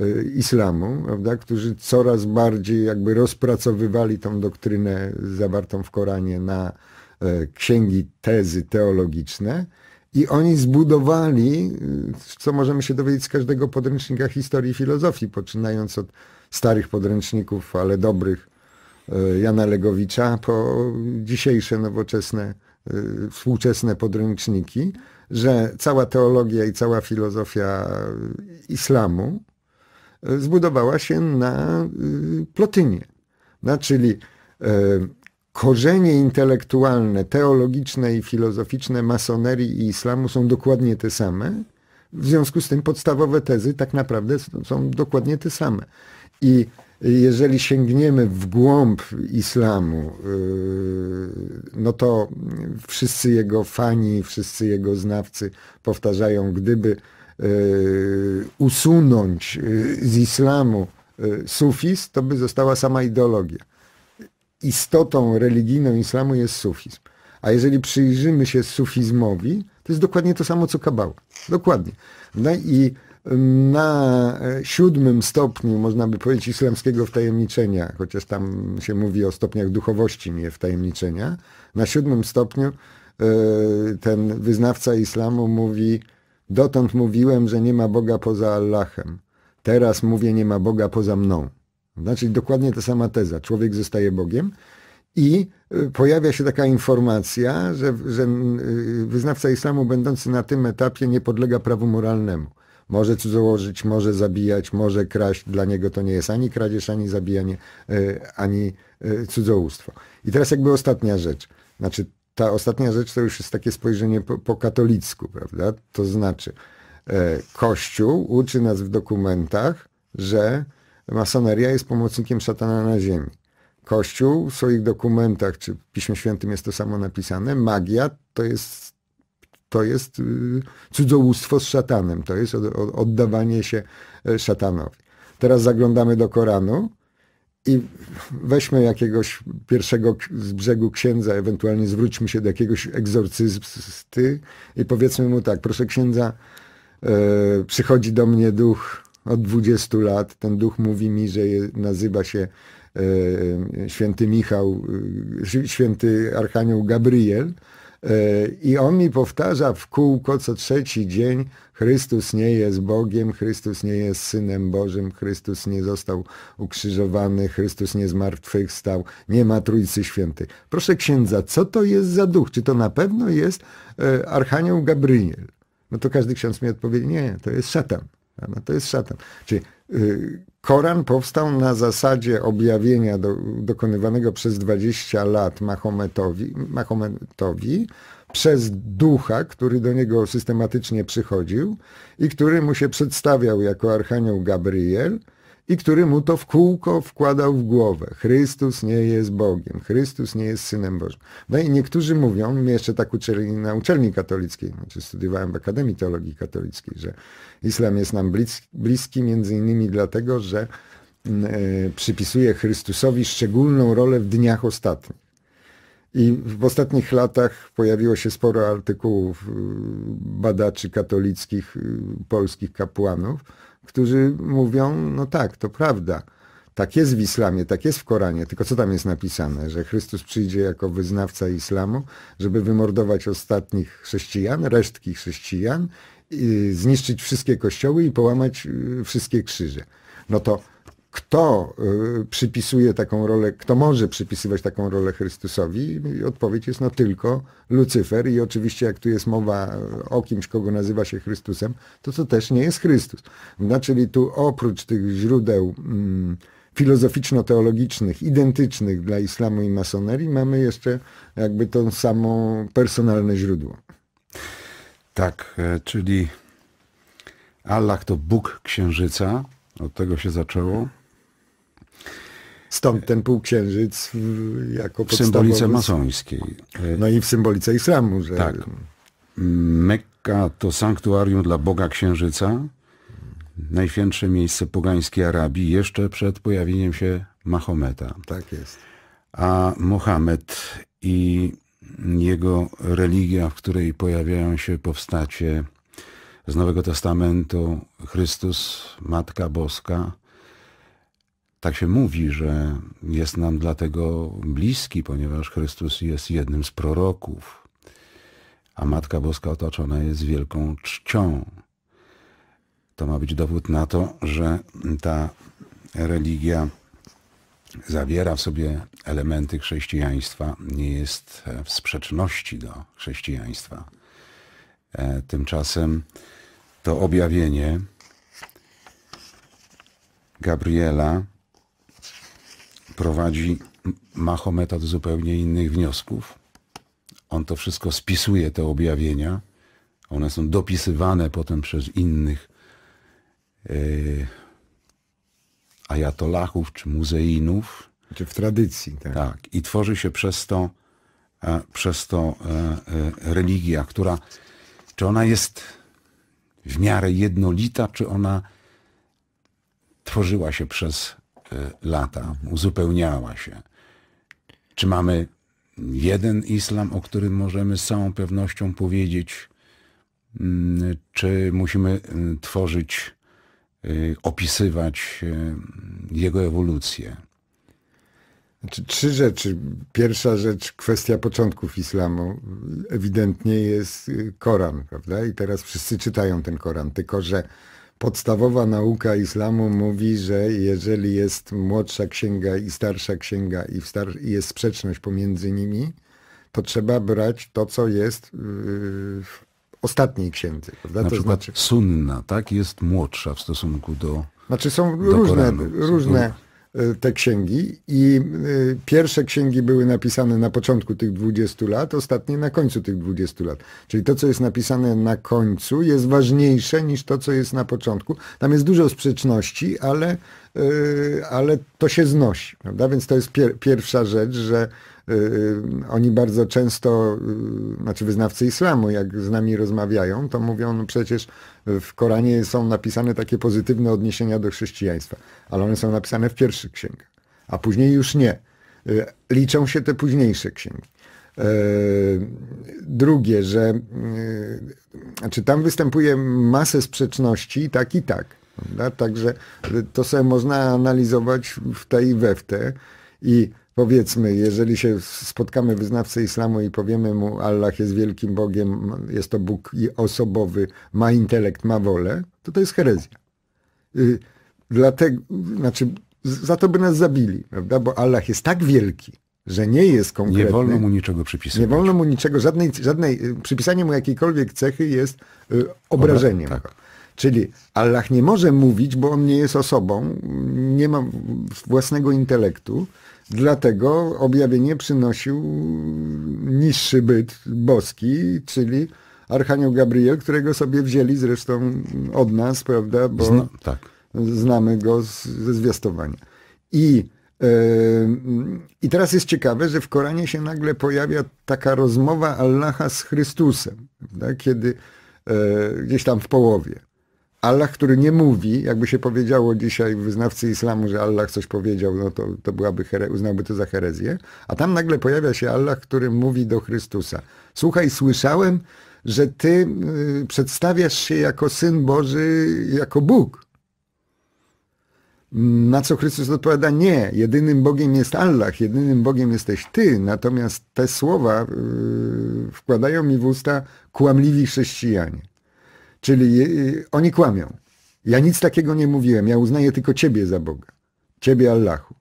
y, islamu, prawda, którzy coraz bardziej jakby rozpracowywali tą doktrynę zawartą w Koranie na e, księgi, tezy teologiczne. I oni zbudowali, y, co możemy się dowiedzieć z każdego podręcznika historii filozofii, poczynając od starych podręczników, ale dobrych e, Jana Legowicza, po dzisiejsze nowoczesne, e, współczesne podręczniki że cała teologia i cała filozofia islamu e, zbudowała się na e, Plotynie. czyli e, korzenie intelektualne, teologiczne i filozoficzne masonerii i islamu są dokładnie te same. W związku z tym podstawowe tezy tak naprawdę są dokładnie te same. I jeżeli sięgniemy w głąb islamu, y, no to wszyscy jego fani, wszyscy jego znawcy powtarzają, gdyby y, usunąć y, z islamu sufizm, to by została sama ideologia. Istotą religijną islamu jest sufizm. A jeżeli przyjrzymy się sufizmowi, to jest dokładnie to samo co kabał. Dokładnie. No i na e, siódmym stopniu, można by powiedzieć, islamskiego wtajemniczenia, chociaż tam się mówi o stopniach duchowości, nie wtajemniczenia, na siódmym stopniu e, ten wyznawca islamu mówi, dotąd mówiłem, że nie ma Boga poza Allahem, teraz mówię, nie ma Boga poza mną. Znaczy dokładnie ta sama teza, człowiek zostaje Bogiem i e, pojawia się taka informacja, że, że wyznawca islamu będący na tym etapie nie podlega prawu moralnemu. Może cudzołożyć, może zabijać, może kraść. Dla niego to nie jest ani kradzież, ani zabijanie, e, ani e, cudzołóstwo. I teraz jakby ostatnia rzecz. Znaczy, ta ostatnia rzecz to już jest takie spojrzenie po, po katolicku, prawda? To znaczy, e, Kościół uczy nas w dokumentach, że masoneria jest pomocnikiem szatana na ziemi. Kościół w swoich dokumentach, czy w Piśmie Świętym jest to samo napisane, magia to jest to jest y, cudzołóstwo z szatanem, to jest oddawanie się e, szatanowi. Teraz zaglądamy do Koranu i weźmy jakiegoś pierwszego z brzegu księdza, ewentualnie zwróćmy się do jakiegoś egzorcysty i powiedzmy mu tak, proszę księdza, e, przychodzi do mnie duch od 20 lat, ten duch mówi mi, że nazywa się e, święty Michał, y, święty Archanioł Gabriel i on mi powtarza w kółko co trzeci dzień, Chrystus nie jest Bogiem, Chrystus nie jest Synem Bożym, Chrystus nie został ukrzyżowany, Chrystus nie zmartwychwstał, nie ma Trójcy Świętej. Proszę księdza, co to jest za duch? Czy to na pewno jest e, Archanioł Gabriel? No to każdy ksiądz mi odpowie, nie, to jest szatan. No to jest szatan. Czyli e, Koran powstał na zasadzie objawienia do, dokonywanego przez 20 lat Mahometowi, Mahometowi przez ducha, który do niego systematycznie przychodził i który mu się przedstawiał jako archanioł Gabriel i który mu to w kółko wkładał w głowę. Chrystus nie jest Bogiem, Chrystus nie jest Synem Bożym. No i niektórzy mówią, jeszcze tak uczyli na uczelni katolickiej, znaczy studiowałem w Akademii Teologii Katolickiej, że Islam jest nam bliski, między innymi dlatego, że e, przypisuje Chrystusowi szczególną rolę w dniach ostatnich. I w ostatnich latach pojawiło się sporo artykułów e, badaczy katolickich, e, polskich kapłanów, którzy mówią, no tak, to prawda. Tak jest w islamie, tak jest w Koranie, tylko co tam jest napisane? Że Chrystus przyjdzie jako wyznawca islamu, żeby wymordować ostatnich chrześcijan, resztki chrześcijan Y, zniszczyć wszystkie kościoły i połamać y, wszystkie krzyże. No to kto y, przypisuje taką rolę, kto może przypisywać taką rolę Chrystusowi? Odpowiedź jest no tylko Lucyfer i oczywiście jak tu jest mowa o kimś, kogo nazywa się Chrystusem, to to też nie jest Chrystus. No, czyli tu oprócz tych źródeł mm, filozoficzno-teologicznych, identycznych dla islamu i masonerii, mamy jeszcze jakby to samo personalne źródło. Tak, e, czyli Allah to Bóg Księżyca. Od tego się zaczęło. Stąd ten półksiężyc jako W symbolice masońskiej. E, no i w symbolice islamu. Że... Tak. Mekka to sanktuarium dla Boga Księżyca. Najświętsze miejsce pogańskiej Arabii jeszcze przed pojawieniem się Mahometa. Tak jest. A Mohamed i jego religia, w której pojawiają się powstacie z Nowego Testamentu, Chrystus, Matka Boska. Tak się mówi, że jest nam dlatego bliski, ponieważ Chrystus jest jednym z proroków, a Matka Boska otoczona jest wielką czcią. To ma być dowód na to, że ta religia zawiera w sobie elementy chrześcijaństwa, nie jest e, w sprzeczności do chrześcijaństwa. E, tymczasem to objawienie Gabriela prowadzi Mahomet od zupełnie innych wniosków. On to wszystko spisuje, te objawienia. One są dopisywane potem przez innych e, ajatolachów czy muzeinów. Czy w tradycji. Tak. tak. I tworzy się przez to, e, przez to e, e, religia, która, czy ona jest w miarę jednolita, czy ona tworzyła się przez lata, uzupełniała się. Czy mamy jeden islam, o którym możemy z całą pewnością powiedzieć, mm, czy musimy mm, tworzyć Y, opisywać y, jego ewolucję. Znaczy, trzy rzeczy. Pierwsza rzecz, kwestia początków islamu. Ewidentnie jest y, Koran, prawda? I teraz wszyscy czytają ten Koran, tylko że podstawowa nauka islamu mówi, że jeżeli jest młodsza księga i starsza księga i, i jest sprzeczność pomiędzy nimi, to trzeba brać to, co jest w ostatniej księdzy. Prawda? Na to przykład znaczy... sunna, tak, jest młodsza w stosunku do. Znaczy są do różne, Koranu. różne e, te księgi i e, pierwsze księgi były napisane na początku tych 20 lat, ostatnie na końcu tych 20 lat. Czyli to, co jest napisane na końcu jest ważniejsze niż to, co jest na początku. Tam jest dużo sprzeczności, ale, e, ale to się znosi. Prawda? Więc to jest pier pierwsza rzecz, że Y, y, oni bardzo często, y, znaczy wyznawcy islamu, jak z nami rozmawiają, to mówią, no przecież w Koranie są napisane takie pozytywne odniesienia do chrześcijaństwa, ale one są napisane w pierwszych księgach, a później już nie. Liczą się te późniejsze księgi. Drugie, że znaczy tam występuje masę sprzeczności, tak i tak. Prawda? Także to sobie można analizować w tej i we w te. I powiedzmy, jeżeli się spotkamy wyznawcę islamu i powiemy mu Allah jest wielkim Bogiem, jest to Bóg osobowy, ma intelekt, ma wolę, to to jest herezja. Y, dlatego, znaczy, za to by nas zabili, prawda? Bo Allah jest tak wielki, że nie jest konkretny. Nie wolno mu niczego przypisać. Nie wolno mu niczego, żadnej, żadnej y, przypisanie mu jakiejkolwiek cechy jest y, obrażeniem. Obra tak. Czyli Allah nie może mówić, bo on nie jest osobą, nie ma własnego intelektu, Dlatego objawienie przynosił niższy byt boski, czyli Archanioł Gabriel, którego sobie wzięli zresztą od nas, prawda? Bo Zna, tak. znamy go z, ze zwiastowania. I, e, I teraz jest ciekawe, że w Koranie się nagle pojawia taka rozmowa Allaha z Chrystusem, prawda? kiedy e, gdzieś tam w połowie. Allah, który nie mówi, jakby się powiedziało dzisiaj wyznawcy islamu, że Allah coś powiedział, no to, to byłaby here, uznałby to za herezję. A tam nagle pojawia się Allah, który mówi do Chrystusa. Słuchaj, słyszałem, że ty y, przedstawiasz się jako Syn Boży, jako Bóg. Na co Chrystus odpowiada, nie, jedynym Bogiem jest Allah, jedynym Bogiem jesteś Ty. Natomiast te słowa y, wkładają mi w usta kłamliwi chrześcijanie. Czyli y, y, oni kłamią. Ja nic takiego nie mówiłem, ja uznaję tylko Ciebie za Boga. Ciebie Allahu.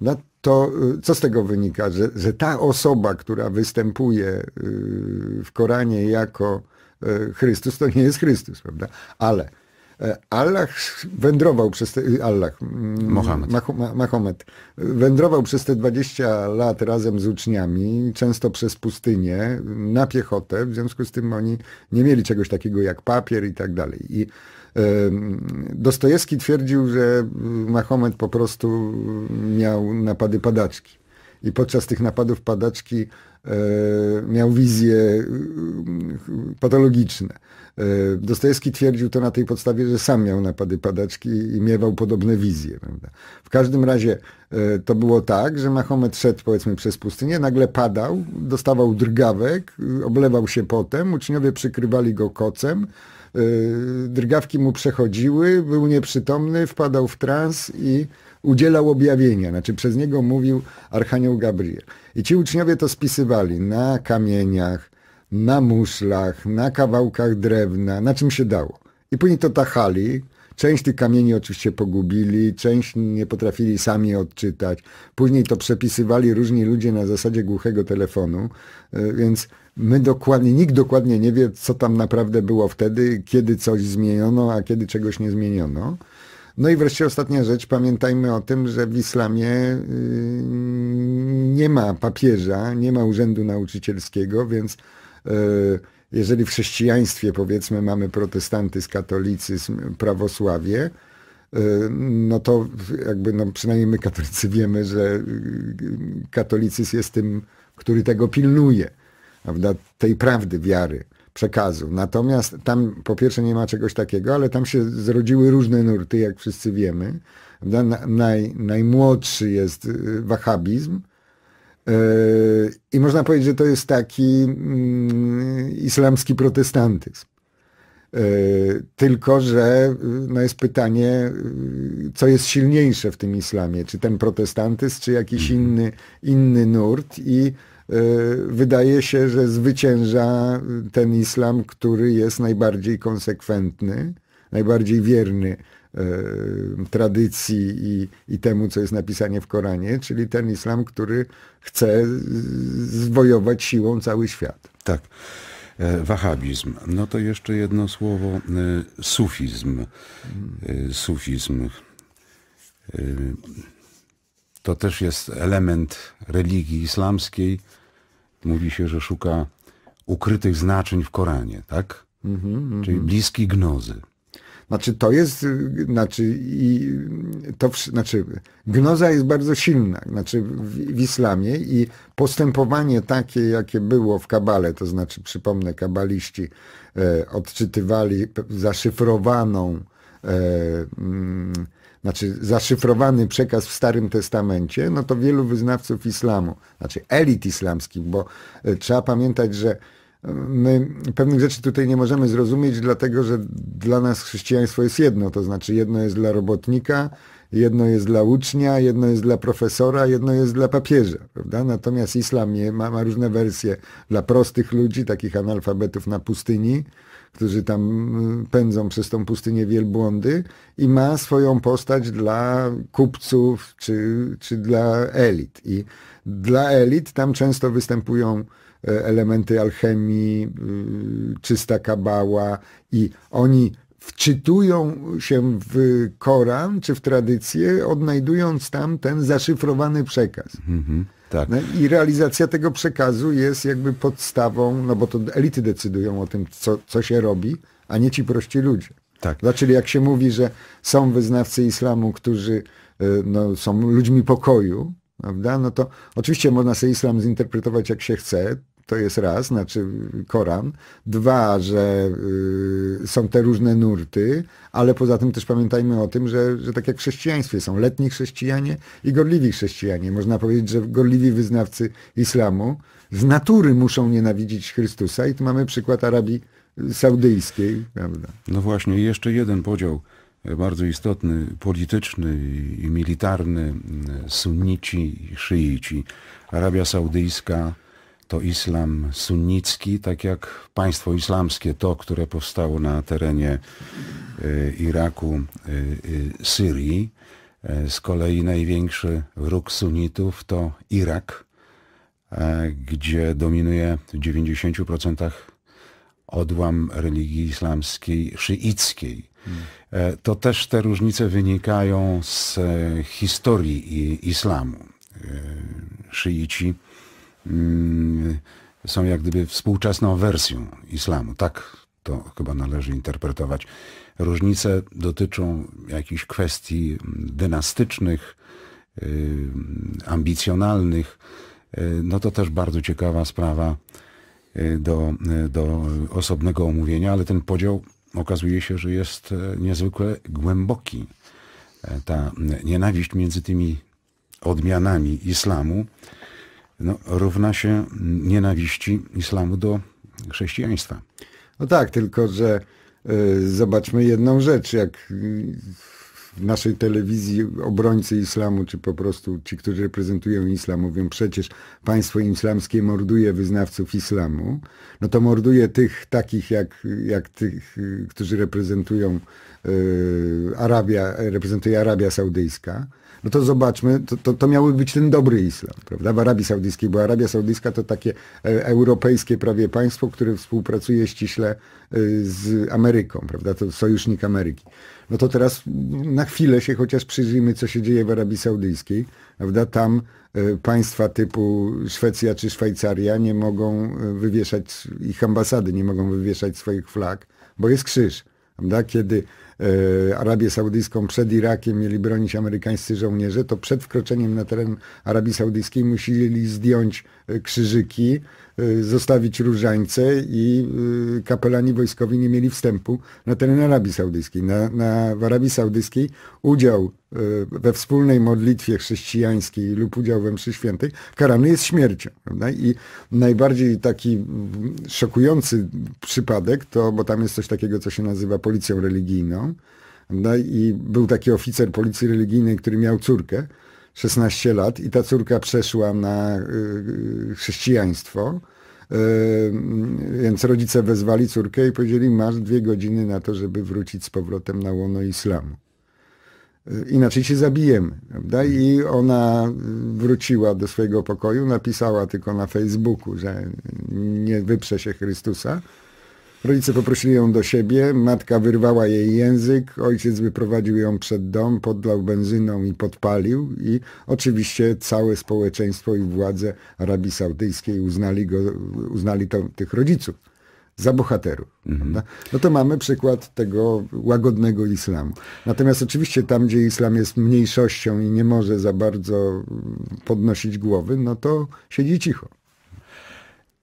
No to y, co z tego wynika? Że, że ta osoba, która występuje w Koranie jako Chrystus, to nie jest Chrystus, prawda? Ale E, Allah wędrował przez te, y, Allah, mm, Mohamed. Mahomet, wędrował przez te 20 lat razem z uczniami, często przez pustynię, na piechotę, w związku z tym oni nie mieli czegoś takiego jak papier i tak dalej. I Dostojewski twierdził, że Mahomet po prostu miał napady padaczki. I podczas tych napadów padaczki e, miał wizje y, y, patologiczne. E, Dostojewski twierdził to na tej podstawie, że sam miał napady padaczki i miewał podobne wizje. Prawda? W każdym razie e, to było tak, że Mahomet szedł powiedzmy przez pustynię, nagle padał, dostawał drgawek, oblewał się potem, uczniowie przykrywali go kocem, e, drgawki mu przechodziły, był nieprzytomny, wpadał w trans i udzielał objawienia, znaczy przez niego mówił Archanioł Gabriel. I ci uczniowie to spisywali na kamieniach, na muszlach, na kawałkach drewna, na czym się dało. I później to tachali. Część tych kamieni oczywiście pogubili, część nie potrafili sami odczytać. Później to przepisywali różni ludzie na zasadzie głuchego telefonu, e, więc my dokładnie, nikt dokładnie nie wie, co tam naprawdę było wtedy, kiedy coś zmieniono, a kiedy czegoś nie zmieniono. No i wreszcie ostatnia rzecz, pamiętajmy o tym, że w islamie y, nie ma papieża, nie ma urzędu nauczycielskiego, więc E, jeżeli w chrześcijaństwie powiedzmy mamy protestantyzm, katolicyzm, prawosławie, e, no to jakby no przynajmniej my katolicy wiemy, że e, katolicyzm jest tym, który tego pilnuje, prawda, tej prawdy wiary, przekazu. Natomiast tam po pierwsze nie ma czegoś takiego, ale tam się zrodziły różne nurty, jak wszyscy wiemy. Naj, najmłodszy jest wahabizm, Yy, I można powiedzieć, że to jest taki mm, islamski protestantyzm. Yy, tylko, że yy, no jest pytanie, co jest silniejsze w tym islamie, czy ten protestantyzm, czy jakiś mhm. inny, inny nurt i wydaje się, że zwycięża ten islam, który jest najbardziej konsekwentny, najbardziej wierny E, tradycji i, i temu, co jest napisane w Koranie, czyli ten islam, który chce zwojować siłą cały świat. Tak. E, wahabizm. No to jeszcze jedno słowo. E, sufizm. Sufizm. To też jest element religii islamskiej. Mówi się, że szuka ukrytych znaczeń w Koranie, tak? Mm -hmm, Czyli bliski gnozy. Znaczy to jest, y, znaczy, i to, znaczy gnoza jest bardzo silna, znaczy w, w islamie i postępowanie takie, jakie było w kabale, to znaczy przypomnę, kabaliści e, odczytywali zaszyfrowaną e, mm, znaczy zaszyfrowany przekaz w Starym Testamencie, no to wielu wyznawców islamu, znaczy elit islamskich, bo e, trzeba pamiętać, że my pewnych rzeczy tutaj nie możemy zrozumieć, dlatego że dla nas chrześcijaństwo jest jedno, to znaczy jedno jest dla robotnika, jedno jest dla ucznia, jedno jest dla profesora, jedno jest dla papieża, prawda? Natomiast islam nie, ma, ma różne wersje dla prostych ludzi, takich analfabetów na pustyni, którzy tam y, pędzą przez tą pustynię wielbłądy i ma swoją postać dla kupców czy, czy dla elit. I dla elit tam często występują E, elementy alchemii, y, czysta kabała i oni wczytują się w Koran czy w tradycję, odnajdując tam ten zaszyfrowany przekaz. Mhm, tak. no I realizacja tego przekazu jest jakby podstawą, no bo to elity decydują o tym, co, co się robi, a nie ci prości ludzie. Tak. Znaczy, jak się mówi, że są wyznawcy islamu, którzy y, no, są ludźmi pokoju, Prawda? No to oczywiście można sobie islam zinterpretować jak się chce, to jest raz, znaczy Koran. Dwa, że y, są te różne nurty, ale poza tym też pamiętajmy o tym, że, że tak jak w chrześcijaństwie są letni chrześcijanie i gorliwi chrześcijanie. Można powiedzieć, że gorliwi wyznawcy islamu z natury muszą nienawidzić Chrystusa i tu mamy przykład Arabii Saudyjskiej. Prawda? No właśnie, jeszcze jeden podział bardzo istotny, polityczny i militarny, sunnici i szyici. Arabia Saudyjska to islam sunnicki, tak jak państwo islamskie, to, które powstało na terenie e, Iraku, e, e, Syrii. Z kolei największy wróg sunnitów to Irak, gdzie dominuje w 90% odłam religii islamskiej, szyickiej. Hmm. E, to też te różnice wynikają z e, historii islamu. E, szyici mm, są jak gdyby współczesną wersją islamu. Tak to chyba należy interpretować. Różnice dotyczą jakichś kwestii dynastycznych, y, ambicjonalnych. No to też bardzo ciekawa sprawa y, do, y, do osobnego omówienia, ale ten podział okazuje się, że jest e, niezwykle głęboki. E, ta nienawiść między tymi odmianami islamu no, równa się nienawiści islamu do chrześcijaństwa. No tak, tylko że y, zobaczmy jedną rzecz, jak y, naszej telewizji obrońcy islamu, czy po prostu ci, którzy reprezentują islam, mówią przecież państwo islamskie morduje wyznawców islamu, no to morduje tych takich jak, jak tych, którzy reprezentują yy, Arabia, reprezentuje Arabia Saudyjska, no to zobaczmy, to, to, to miałby być ten dobry islam, prawda, w Arabii Saudyjskiej, bo Arabia Saudyjska to takie e, europejskie prawie państwo, które współpracuje ściśle e, z Ameryką, prawda, to sojusznik Ameryki. No to teraz na chwilę się chociaż przyjrzyjmy, co się dzieje w Arabii Saudyjskiej. Prawda? Tam e, państwa typu Szwecja czy Szwajcaria nie mogą e, wywieszać, ich ambasady nie mogą wywieszać swoich flag, bo jest krzyż. Prawda? Kiedy e, Arabię Saudyjską przed Irakiem mieli bronić amerykańscy żołnierze, to przed wkroczeniem na teren Arabii Saudyjskiej musieli zdjąć krzyżyki, Y, zostawić różańce i y, kapelani wojskowi nie mieli wstępu na teren Arabii Saudyjskiej. Na, na, w Arabii Saudyjskiej udział y, we wspólnej modlitwie chrześcijańskiej lub udział we mszy świętej karany jest śmiercią. Prawda? I najbardziej taki szokujący przypadek to, bo tam jest coś takiego, co się nazywa policją religijną, i był taki oficer policji religijnej, który miał córkę, 16 lat i ta córka przeszła na y, y, chrześcijaństwo. Y, więc rodzice wezwali córkę i powiedzieli, masz dwie godziny na to, żeby wrócić z powrotem na łono islamu. Inaczej się zabijemy, prawda? I ona wróciła do swojego pokoju, napisała tylko na Facebooku, że nie wyprze się Chrystusa Rodzice poprosili ją do siebie, matka wyrwała jej język, ojciec wyprowadził ją przed dom, podlał benzyną i podpalił i oczywiście całe społeczeństwo i władze Arabii Saudyjskiej uznali, go, uznali to, tych rodziców za bohaterów. Mhm. No to mamy przykład tego łagodnego islamu. Natomiast oczywiście tam, gdzie islam jest mniejszością i nie może za bardzo podnosić głowy, no to siedzi cicho.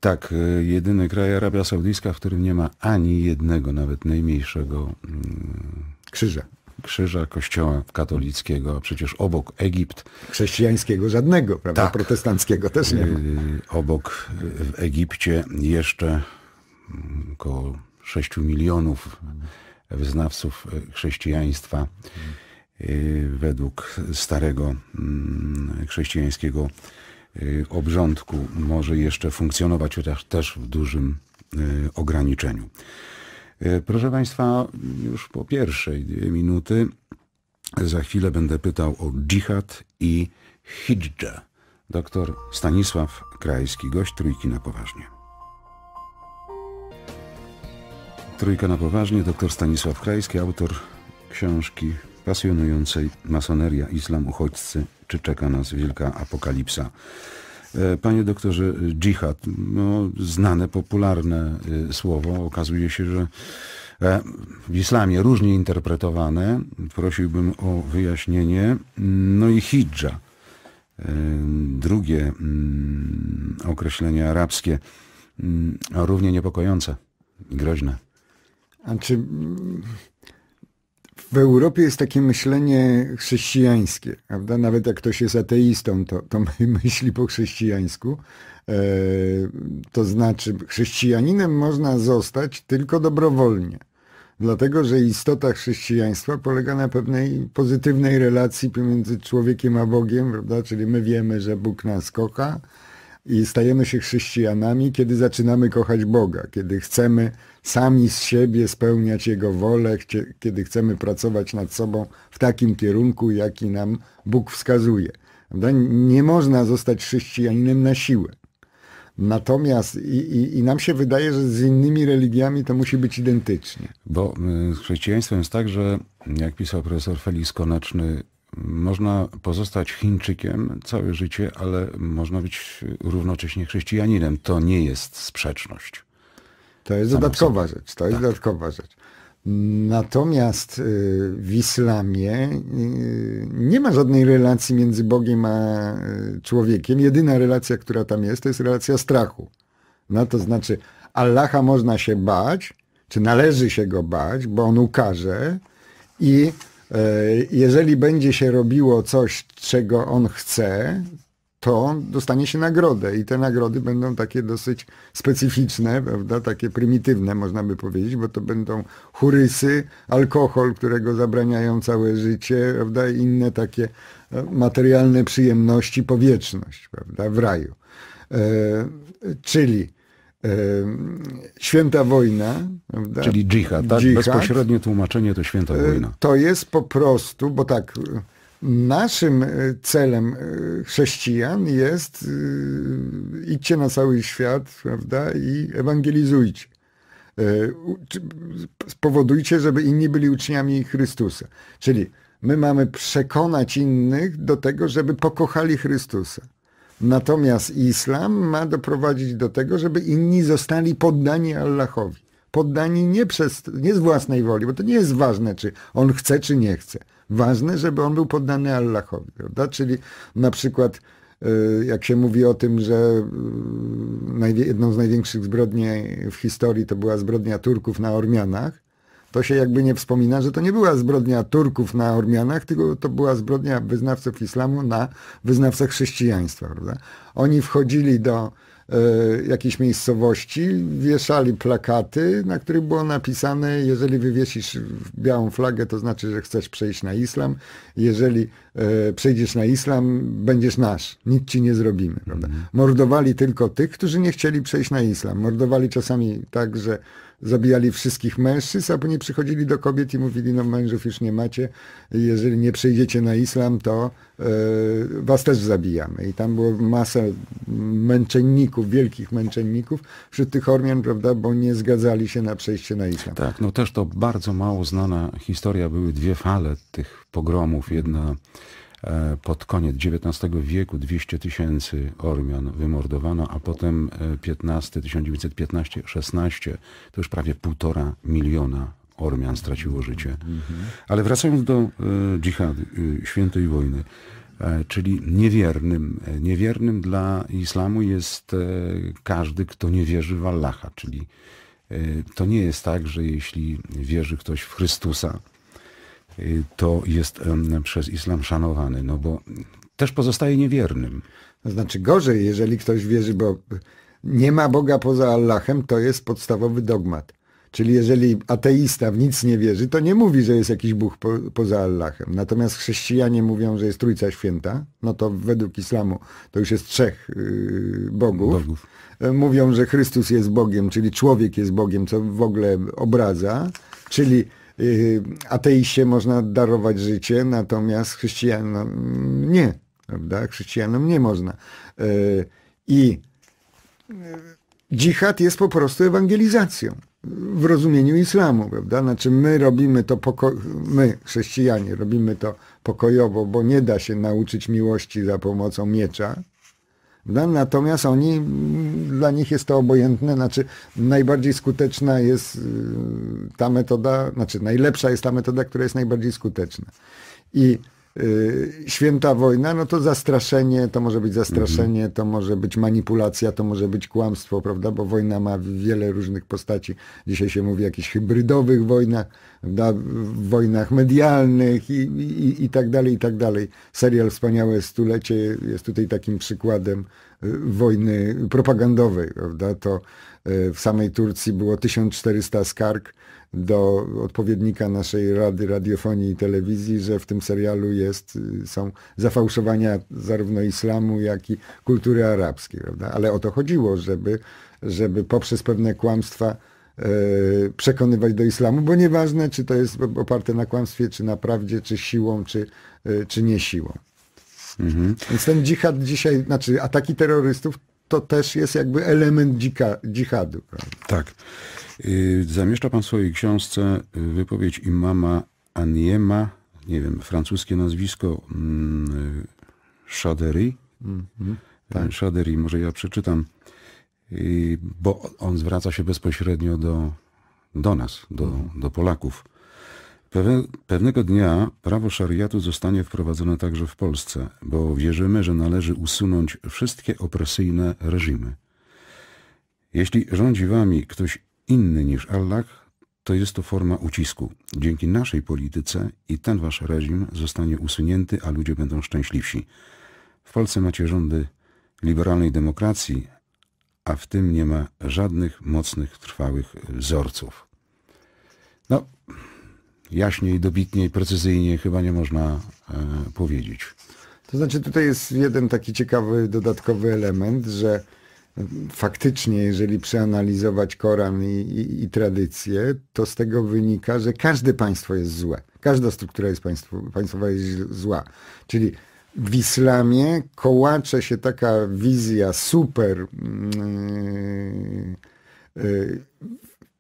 Tak, y, jedyny kraj Arabia Saudyjska, w którym nie ma ani jednego, nawet najmniejszego mm, krzyża. Krzyża Kościoła katolickiego, a przecież obok Egipt. Chrześcijańskiego żadnego, prawda? Tak. Protestanckiego też nie ma. Y, obok w Egipcie jeszcze mm, około 6 milionów wyznawców y, chrześcijaństwa według starego mm, chrześcijańskiego Y, obrządku może jeszcze funkcjonować, chociaż też w dużym y, ograniczeniu. Y, proszę Państwa, już po pierwszej dwie minuty za chwilę będę pytał o dżihad i hijję. Doktor Stanisław Krajski, gość Trójki na Poważnie. Trójka na Poważnie, doktor Stanisław Krajski, autor książki pasjonującej masoneria, islam, uchodźcy, czy czeka nas wielka apokalipsa. E, panie doktorze, dżihad, no, znane, popularne e, słowo, okazuje się, że e, w islamie różnie interpretowane. Prosiłbym o wyjaśnienie. No i hijja, drugie mm, określenie arabskie, mm, równie niepokojące i groźne. A czy w Europie jest takie myślenie chrześcijańskie, prawda? Nawet jak ktoś jest ateistą, to, to [LAUGHS] myśli po chrześcijańsku. E, to znaczy, chrześcijaninem można zostać tylko dobrowolnie. Dlatego, że istota chrześcijaństwa polega na pewnej pozytywnej relacji pomiędzy człowiekiem a Bogiem, prawda? Czyli my wiemy, że Bóg nas kocha i stajemy się chrześcijanami, kiedy zaczynamy kochać Boga, kiedy chcemy sami z siebie spełniać Jego wolę, kiedy chcemy pracować nad sobą w takim kierunku, jaki nam Bóg wskazuje. Nie można zostać chrześcijaninem na siłę. Natomiast i, i, i, nam się wydaje, że z innymi religiami to musi być identycznie. Bo y, z chrześcijaństwem jest tak, że jak pisał profesor Felix Koneczny, można pozostać Chińczykiem całe życie, ale można być równocześnie chrześcijaninem. To nie jest sprzeczność. To jest dodatkowa rzecz. To jest tak. dodatkowa rzecz. Natomiast y, w islamie y, nie ma żadnej relacji między Bogiem a y, człowiekiem. Jedyna relacja, która tam jest, to jest relacja strachu. No to znaczy, Allaha można się bać, czy należy się go bać, bo on ukaże i e, jeżeli będzie się robiło coś, czego on chce, to dostanie się nagrodę i te nagrody będą takie dosyć specyficzne, prawda, takie prymitywne można by powiedzieć, bo to będą churysy, alkohol, którego zabraniają całe życie, prawda, i inne takie e, materialne przyjemności, powietrzność, prawda, w raju. E, czyli e, święta wojna, prawda? Czyli dżihad, tak? Dżihad, Bezpośrednie tłumaczenie to święta e, wojna. To jest po prostu, bo tak Naszym e, celem e, chrześcijan jest e, idźcie na cały świat, prawda, i ewangelizujcie. Spowodujcie, żeby inni byli uczniami Chrystusa. Czyli my mamy przekonać innych do tego, żeby pokochali Chrystusa. Natomiast islam ma doprowadzić do tego, żeby inni zostali poddani Allahowi poddani nie, przez, nie z własnej woli, bo to nie jest ważne, czy on chce, czy nie chce. Ważne, żeby on był poddany Allahowi, prawda? Czyli na przykład e, jak się mówi o tym, że e, jedną z największych zbrodni w historii to była zbrodnia Turków na Ormianach, to się jakby nie wspomina, że to nie była zbrodnia Turków na Ormianach, tylko to była zbrodnia wyznawców islamu na wyznawcach chrześcijaństwa. Prawda? Oni wchodzili do E, jakiejś miejscowości, wieszali plakaty, na których było napisane, jeżeli wywiesisz białą flagę, to znaczy, że chcesz przejść na islam. Jeżeli e, przejdziesz na islam, będziesz nasz. Nic ci nie zrobimy. Prawda? Mhm. Mordowali tylko tych, którzy nie chcieli przejść na islam. Mordowali czasami tak, że zabijali wszystkich mężczyzn, a później przychodzili do kobiet i mówili, no mężów już nie macie, jeżeli nie przejdziecie na islam, to yy, was też zabijamy. I tam było masa męczenników, wielkich męczenników wśród tych Ormian, prawda, bo nie zgadzali się na przejście na islam. Tak, no też to bardzo mało znana historia, były dwie fale tych pogromów. Jedna E, pod koniec XIX wieku 200 tysięcy Ormian wymordowano, a potem 15, e, 1915-16 to już prawie półtora miliona Ormian straciło życie. Mhm. Ale wracając do e, dżihadu, świętej wojny, czyli niewiernym. Niewiernym dla islamu jest każdy, kto nie wierzy w Allaha, czyli to nie jest tak, że jeśli wierzy ktoś w Chrystusa, Y, to jest przez islam szanowany, no bo też pozostaje niewiernym. To znaczy gorzej, jeżeli ktoś wierzy, bo nie ma Boga poza Allahem, to jest podstawowy dogmat. Czyli jeżeli ateista w nic nie wierzy, to nie mówi, że jest jakiś Bóg po, poza Allahem. Natomiast chrześcijanie mówią, że jest Trójca Święta, no to według islamu to już jest trzech yy, bogów. bogów. E, mówią, że Chrystus jest Bogiem, czyli człowiek jest Bogiem, co w ogóle obraza. Czyli Yy, ateiście można darować życie, natomiast chrześcijanom nie, prawda? Chrześcijanom nie można. Yy, I yy, dżihad jest po prostu ewangelizacją w rozumieniu islamu, prawda? Znaczy my robimy to, my chrześcijanie robimy to pokojowo, bo nie da się nauczyć miłości za pomocą miecza, no, natomiast oni, mm, dla nich jest to obojętne, znaczy najbardziej skuteczna jest y, ta metoda, znaczy najlepsza jest ta metoda, która jest najbardziej skuteczna. I y, święta wojna, no to zastraszenie, to może być zastraszenie, mhm. to może być manipulacja, to może być kłamstwo, prawda? Bo wojna ma wiele różnych postaci. Dzisiaj się mówi o jakichś hybrydowych wojnach, w wojnach medialnych i, i, i tak dalej, i tak dalej. Serial Wspaniałe Stulecie jest tutaj takim przykładem y, wojny propagandowej, prawda? To y, w samej Turcji było 1400 skarg do odpowiednika naszej Rady Radiofonii i Telewizji, że w tym serialu jest, y, są zafałszowania zarówno islamu, jak i kultury arabskiej, prawda? Ale o to chodziło, żeby, żeby poprzez pewne kłamstwa E, przekonywać do islamu, bo nieważne, czy to jest oparte na kłamstwie, czy na prawdzie, czy siłą, czy, e, czy nie siłą. Mhm. Więc ten dżihad dzisiaj, znaczy ataki terrorystów, to też jest jakby element dzika, dżihadu. Prawda? Tak. Y, Zamieszcza pan w swojej książce y, wypowiedź imama Aniema, nie wiem, francuskie nazwisko, Shaderi. Mm, y, mhm. Tak. może ja przeczytam bo on zwraca się bezpośrednio do, do nas, do, do Polaków. Pewnego dnia prawo szariatu zostanie wprowadzone także w Polsce, bo wierzymy, że należy usunąć wszystkie opresyjne reżimy. Jeśli rządzi wami ktoś inny niż Allah, to jest to forma ucisku. Dzięki naszej polityce i ten wasz reżim zostanie usunięty, a ludzie będą szczęśliwsi. W Polsce macie rządy liberalnej demokracji, a w tym nie ma żadnych mocnych, trwałych wzorców. No, jaśniej, dobitniej, precyzyjnie chyba nie można e, powiedzieć. To znaczy tutaj jest jeden taki ciekawy dodatkowy element, że faktycznie, jeżeli przeanalizować Koran i, i, i, tradycję, to z tego wynika, że każde państwo jest złe. Każda struktura jest państwo państwowa jest zła. Czyli w islamie kołacze się taka wizja super mm, e, e,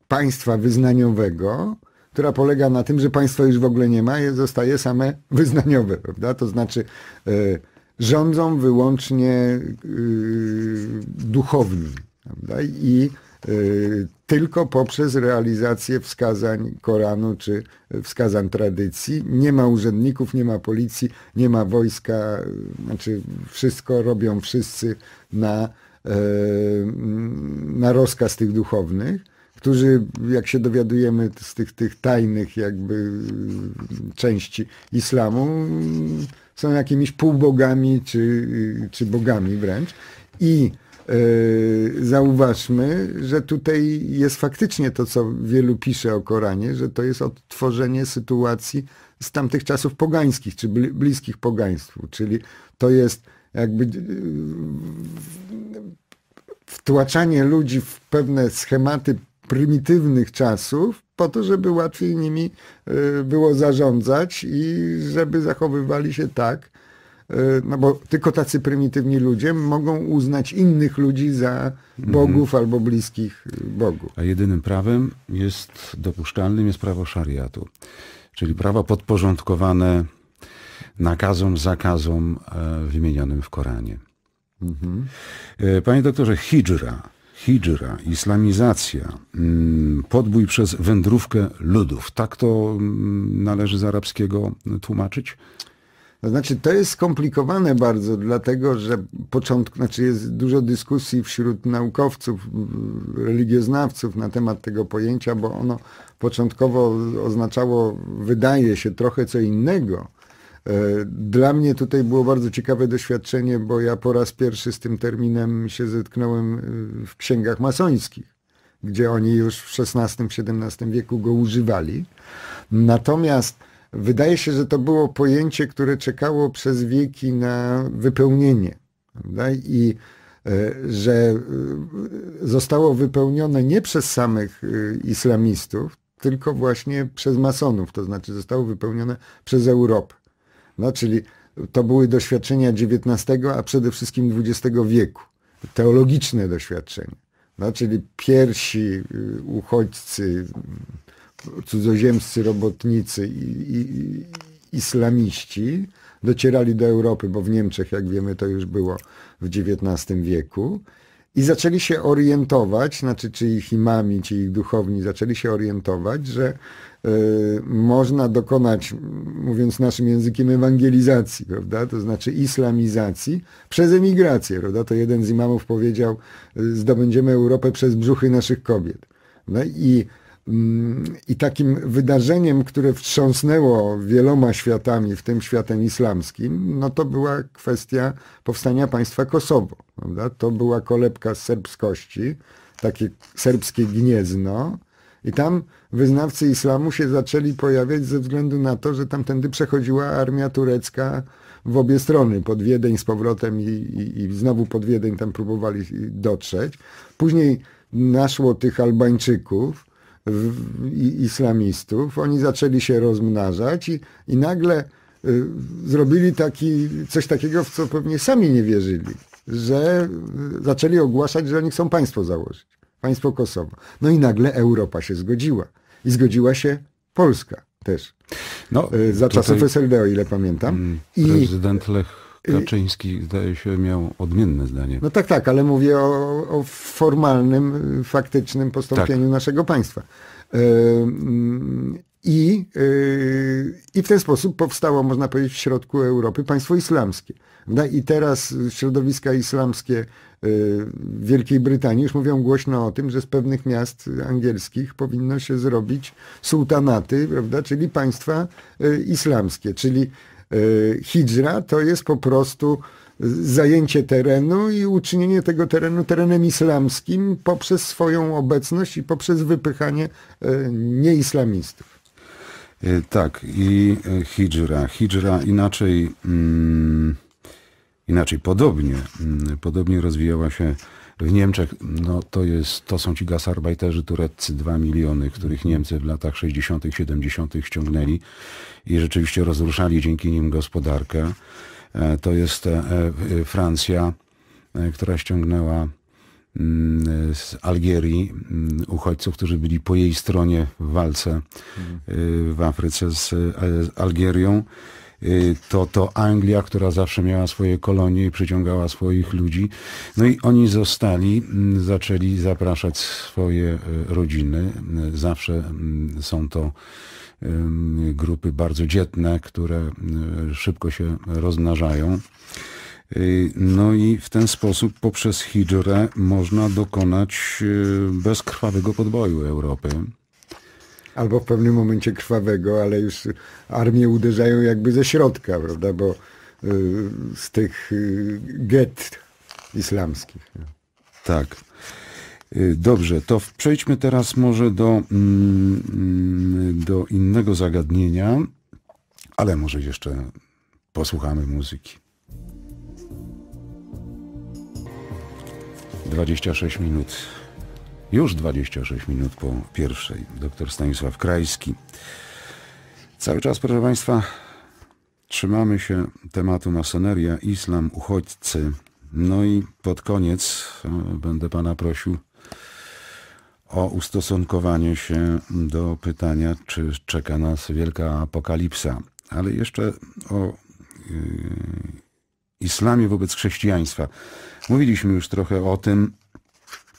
państwa wyznaniowego, która polega na tym, że państwo już w ogóle nie ma, zostaje same wyznaniowe, prawda? To znaczy e, rządzą wyłącznie y, duchowni, prawda? I Y, tylko poprzez realizację wskazań Koranu czy wskazań tradycji. Nie ma urzędników, nie ma policji, nie ma wojska, znaczy wszystko robią wszyscy na, e, na rozkaz tych duchownych którzy, jak się dowiadujemy z tych, tych tajnych jakby części islamu, są jakimiś półbogami czy, czy bogami wręcz. I Yy, zauważmy, że tutaj jest faktycznie to, co wielu pisze o Koranie, że to jest odtworzenie sytuacji z tamtych czasów pogańskich, czy bliskich pogaństwu, czyli to jest jakby yy, wtłaczanie ludzi w pewne schematy prymitywnych czasów, po to, żeby łatwiej nimi yy, było zarządzać i żeby zachowywali się tak, E, no bo tylko tacy prymitywni ludzie mogą uznać innych ludzi za mhm. bogów albo bliskich y, bogów. A jedynym prawem jest dopuszczalnym jest prawo szariatu, czyli prawo podporządkowane nakazom, zakazom e, wymienionym w Koranie. Mhm. E, panie doktorze, hijra, hijra, islamizacja, mm, podbój przez wędrówkę ludów. Tak to mm, należy z arabskiego tłumaczyć? To znaczy, to jest skomplikowane bardzo, dlatego że początk, znaczy jest dużo dyskusji wśród naukowców, religioznawców na temat tego pojęcia, bo ono początkowo oznaczało, wydaje się, trochę co innego. E, dla mnie tutaj było bardzo ciekawe doświadczenie, bo ja po raz pierwszy z tym terminem się zetknąłem e, w księgach masońskich, gdzie oni już w XVI-XVII wieku go używali. Natomiast Wydaje się, że to było pojęcie, które czekało przez wieki na wypełnienie. Prawda? I e, że e, zostało wypełnione nie przez samych e, islamistów, tylko właśnie przez masonów, to znaczy zostało wypełnione przez Europę. No, czyli to były doświadczenia XIX, a przede wszystkim XX wieku, teologiczne doświadczenia. No, czyli pierwsi uchodźcy cudzoziemscy robotnicy i, i islamiści docierali do Europy, bo w Niemczech, jak wiemy, to już było w XIX wieku. I zaczęli się orientować, znaczy czy ich imami, czy ich duchowni zaczęli się orientować, że y, można dokonać, mówiąc naszym językiem, ewangelizacji, prawda? To znaczy islamizacji przez emigrację, prawda? To jeden z imamów powiedział, e, zdobędziemy Europę przez brzuchy naszych kobiet. No i i takim wydarzeniem, które wstrząsnęło wieloma światami, w tym światem islamskim, no to była kwestia powstania państwa Kosowo. Prawda? To była kolebka serbskości, takie serbskie gniezno. I tam wyznawcy islamu się zaczęli pojawiać ze względu na to, że tamtędy przechodziła armia turecka w obie strony, pod Wiedeń z powrotem i, i, i znowu pod Wiedeń tam próbowali dotrzeć. Później naszło tych Albańczyków, islamistów. Oni zaczęli się rozmnażać i, i nagle y, zrobili taki, coś takiego, w co pewnie sami nie wierzyli, że y, zaczęli ogłaszać, że oni chcą państwo założyć. Państwo Kosowo. No i nagle Europa się zgodziła. I zgodziła się Polska też. No, y, za czasów SLD, o ile pamiętam. Mm, prezydent I, Lech Kaczyński, zdaje się, miał odmienne zdanie. No tak, tak, ale mówię o, o formalnym, faktycznym postąpieniu tak. naszego państwa. I, y, I w ten sposób powstało, można powiedzieć, w środku Europy państwo islamskie. No I teraz środowiska islamskie y, w Wielkiej Brytanii już mówią głośno o tym, że z pewnych miast angielskich powinno się zrobić sułtanaty, prawda, czyli państwa y, islamskie, czyli E, hijra to jest po prostu zajęcie terenu i uczynienie tego terenu terenem islamskim poprzez swoją obecność i poprzez wypychanie e, nieislamistów. E, tak, i hijra. Hijra inaczej, mm, inaczej podobnie, mm, podobnie rozwijała się w Niemczech no, to, jest, to są ci gasarbajterzy tureccy, 2 miliony, których Niemcy w latach 60., 70. ściągnęli i rzeczywiście rozruszali dzięki nim gospodarkę. E, to jest e, e, Francja, która ściągnęła mm, z Algierii mm, uchodźców, którzy byli po jej stronie w walce mhm. y, w Afryce z Algierią. Y, to, to Anglia, która zawsze miała swoje kolonie i przyciągała swoich ludzi. No i oni zostali, mm, zaczęli zapraszać swoje y, rodziny. Y, zawsze mm, są to grupy bardzo dzietne, które szybko się rozmnażają. No i w ten sposób poprzez hijrę można dokonać bezkrwawego podboju Europy albo w pewnym momencie krwawego, ale już armie uderzają jakby ze środka, prawda, bo y, z tych y, get islamskich. Tak. Y, dobrze, to przejdźmy teraz może do, mm, mm, do innego zagadnienia, ale może jeszcze posłuchamy muzyki. 26 minut już 26 minut po pierwszej. Doktor Stanisław Krajski. Cały czas, proszę Państwa, trzymamy się tematu masoneria, islam, uchodźcy. No i pod koniec e, będę Pana prosił o ustosunkowanie się do pytania, czy czeka nas wielka apokalipsa. Ale jeszcze o yy, islamie wobec chrześcijaństwa. Mówiliśmy już trochę o tym,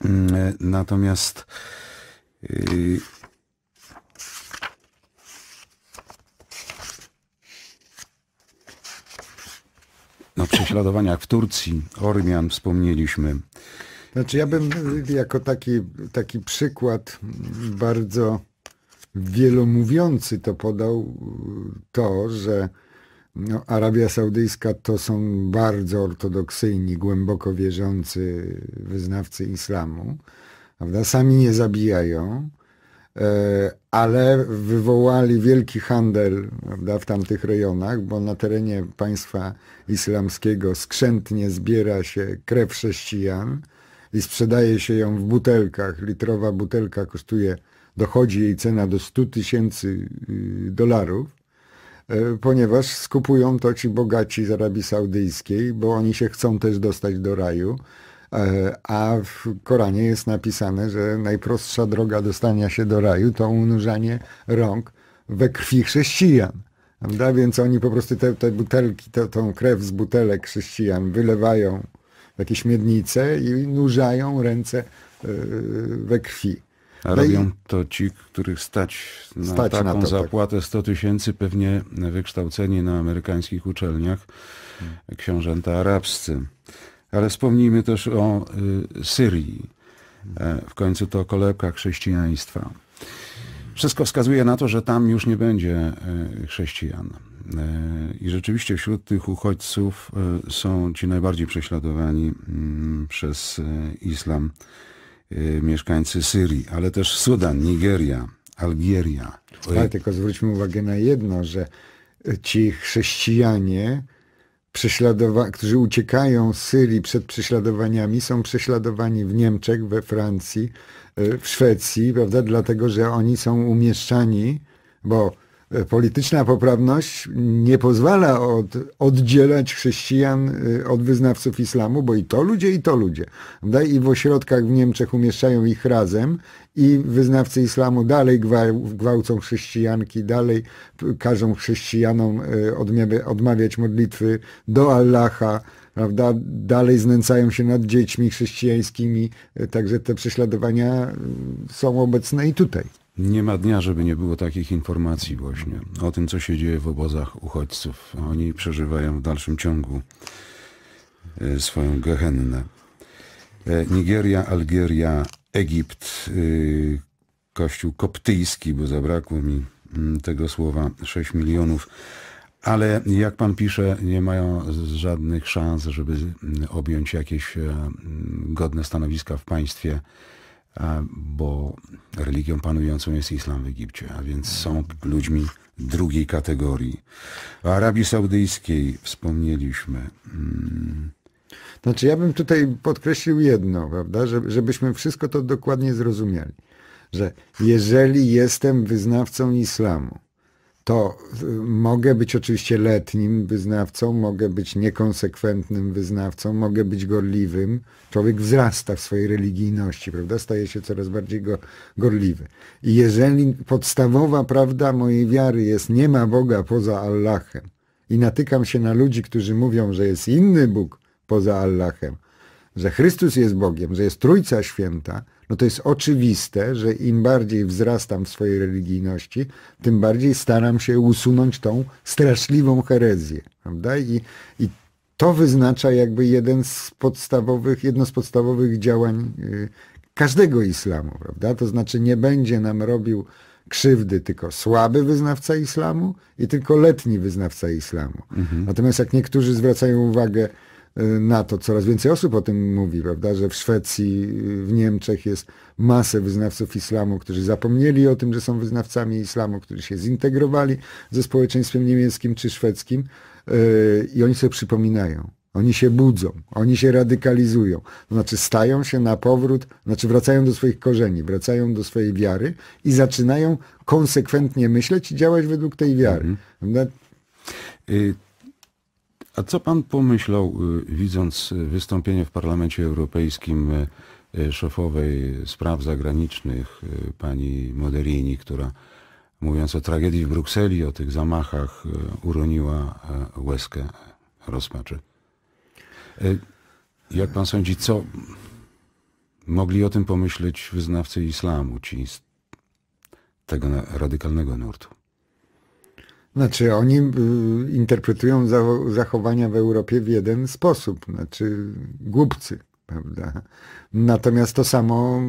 Mm, natomiast yy, no, prześladowaniach w Turcji, Ormian wspomnieliśmy. Znaczy ja bym y, jako taki, taki przykład bardzo wielomówiący to podał y, to, że no, Arabia Saudyjska to są bardzo ortodoksyjni, głęboko wierzący wyznawcy islamu. Prawda? Sami nie zabijają, e, ale wywołali wielki handel prawda, w tamtych rejonach, bo na terenie państwa islamskiego skrzętnie zbiera się krew chrześcijan i sprzedaje się ją w butelkach. Litrowa butelka kosztuje, dochodzi jej cena do 100 tysięcy y, dolarów E, ponieważ skupują to ci bogaci z Arabii Saudyjskiej, bo oni się chcą też dostać do raju. E, a w Koranie jest napisane, że najprostsza droga dostania się do raju to unurzanie rąk we krwi chrześcijan. Prawda? Więc oni po prostu te, te butelki, te, tą krew z butelek chrześcijan wylewają w jakieś miednice i nurzają ręce e, we krwi. No robią to ci, których stać na stać taką na to, tak. zapłatę 100 tysięcy, pewnie wykształceni na amerykańskich uczelniach hmm. książęta arabscy. Ale wspomnijmy też o y, Syrii. E, w końcu to kolebka chrześcijaństwa. Wszystko wskazuje na to, że tam już nie będzie y, chrześcijan. E, I rzeczywiście wśród tych uchodźców y, są ci najbardziej prześladowani mm, przez islam Y, mieszkańcy Syrii, ale też Sudan, Nigeria, Algieria. Ale tylko zwróćmy uwagę na jedno, że ci chrześcijanie, którzy uciekają z Syrii przed prześladowaniami, są prześladowani w Niemczech, we Francji, y, w Szwecji, prawda? Dlatego, że oni są umieszczani, bo E, polityczna poprawność nie pozwala od, oddzielać chrześcijan e, od wyznawców islamu, bo i to ludzie, i to ludzie. I w ośrodkach w Niemczech umieszczają ich razem i wyznawcy islamu dalej gwałcą chrześcijanki, dalej każą chrześcijanom e, odmawiać modlitwy do Allaha, prawda? dalej znęcają się nad dziećmi chrześcijańskimi, także te prześladowania mm, są obecne i tutaj. Nie ma dnia, żeby nie było takich informacji właśnie o tym, co się dzieje w obozach uchodźców. Oni przeżywają w dalszym ciągu e, swoją gehennę. E, Nigeria, Algieria, Egipt, e, kościół koptyjski, bo zabrakło mi mm, tego słowa 6 milionów. Ale jak pan pisze, nie mają żadnych szans, żeby mm, objąć jakieś mm, godne stanowiska w państwie E, bo religią panującą jest islam w Egipcie, a więc są ludźmi drugiej kategorii. O Arabii Saudyjskiej wspomnieliśmy. Mm, znaczy, ja bym tutaj podkreślił jedno, prawda, że, żebyśmy wszystko to dokładnie zrozumieli, że jeżeli jestem wyznawcą islamu, to mogę być oczywiście letnim wyznawcą, mogę być niekonsekwentnym wyznawcą, mogę być gorliwym. Człowiek wzrasta w swojej religijności, prawda? Staje się coraz bardziej go, gorliwy. I jeżeli podstawowa prawda mojej wiary jest nie ma Boga poza Allahem i natykam się na ludzi, którzy mówią, że jest inny Bóg poza Allahem, że Chrystus jest Bogiem, że jest Trójca Święta, no to jest oczywiste, że im bardziej wzrastam w swojej religijności, tym bardziej staram się usunąć tą straszliwą herezję, prawda? I, i to wyznacza jakby jeden z podstawowych, jedno z podstawowych działań yy, każdego islamu, prawda? To znaczy nie będzie nam robił krzywdy tylko słaby wyznawca islamu i tylko letni wyznawca islamu. Mhm. Natomiast jak niektórzy zwracają uwagę, Y, na to coraz więcej osób o tym mówi, prawda, że w Szwecji, y, w Niemczech jest masę wyznawców islamu, którzy zapomnieli o tym, że są wyznawcami islamu, którzy się zintegrowali ze społeczeństwem niemieckim czy szwedzkim y, i oni sobie przypominają. Oni się budzą, oni się radykalizują, to znaczy stają się na powrót, znaczy wracają do swoich korzeni, wracają do swojej wiary i zaczynają konsekwentnie myśleć i działać według tej wiary. Mhm. A co pan pomyślał, y, widząc y, wystąpienie w Parlamencie Europejskim y, szefowej spraw zagranicznych pani Moderini, która mówiąc o tragedii w Brukseli, o tych zamachach, uroniła łezkę rozpaczy? Jak pan sądzi, co mogli o tym pomyśleć wyznawcy islamu, ci z tego radykalnego nurtu? Znaczy oni y, interpretują zachowania w Europie w jeden sposób, znaczy głupcy, prawda? Natomiast to samo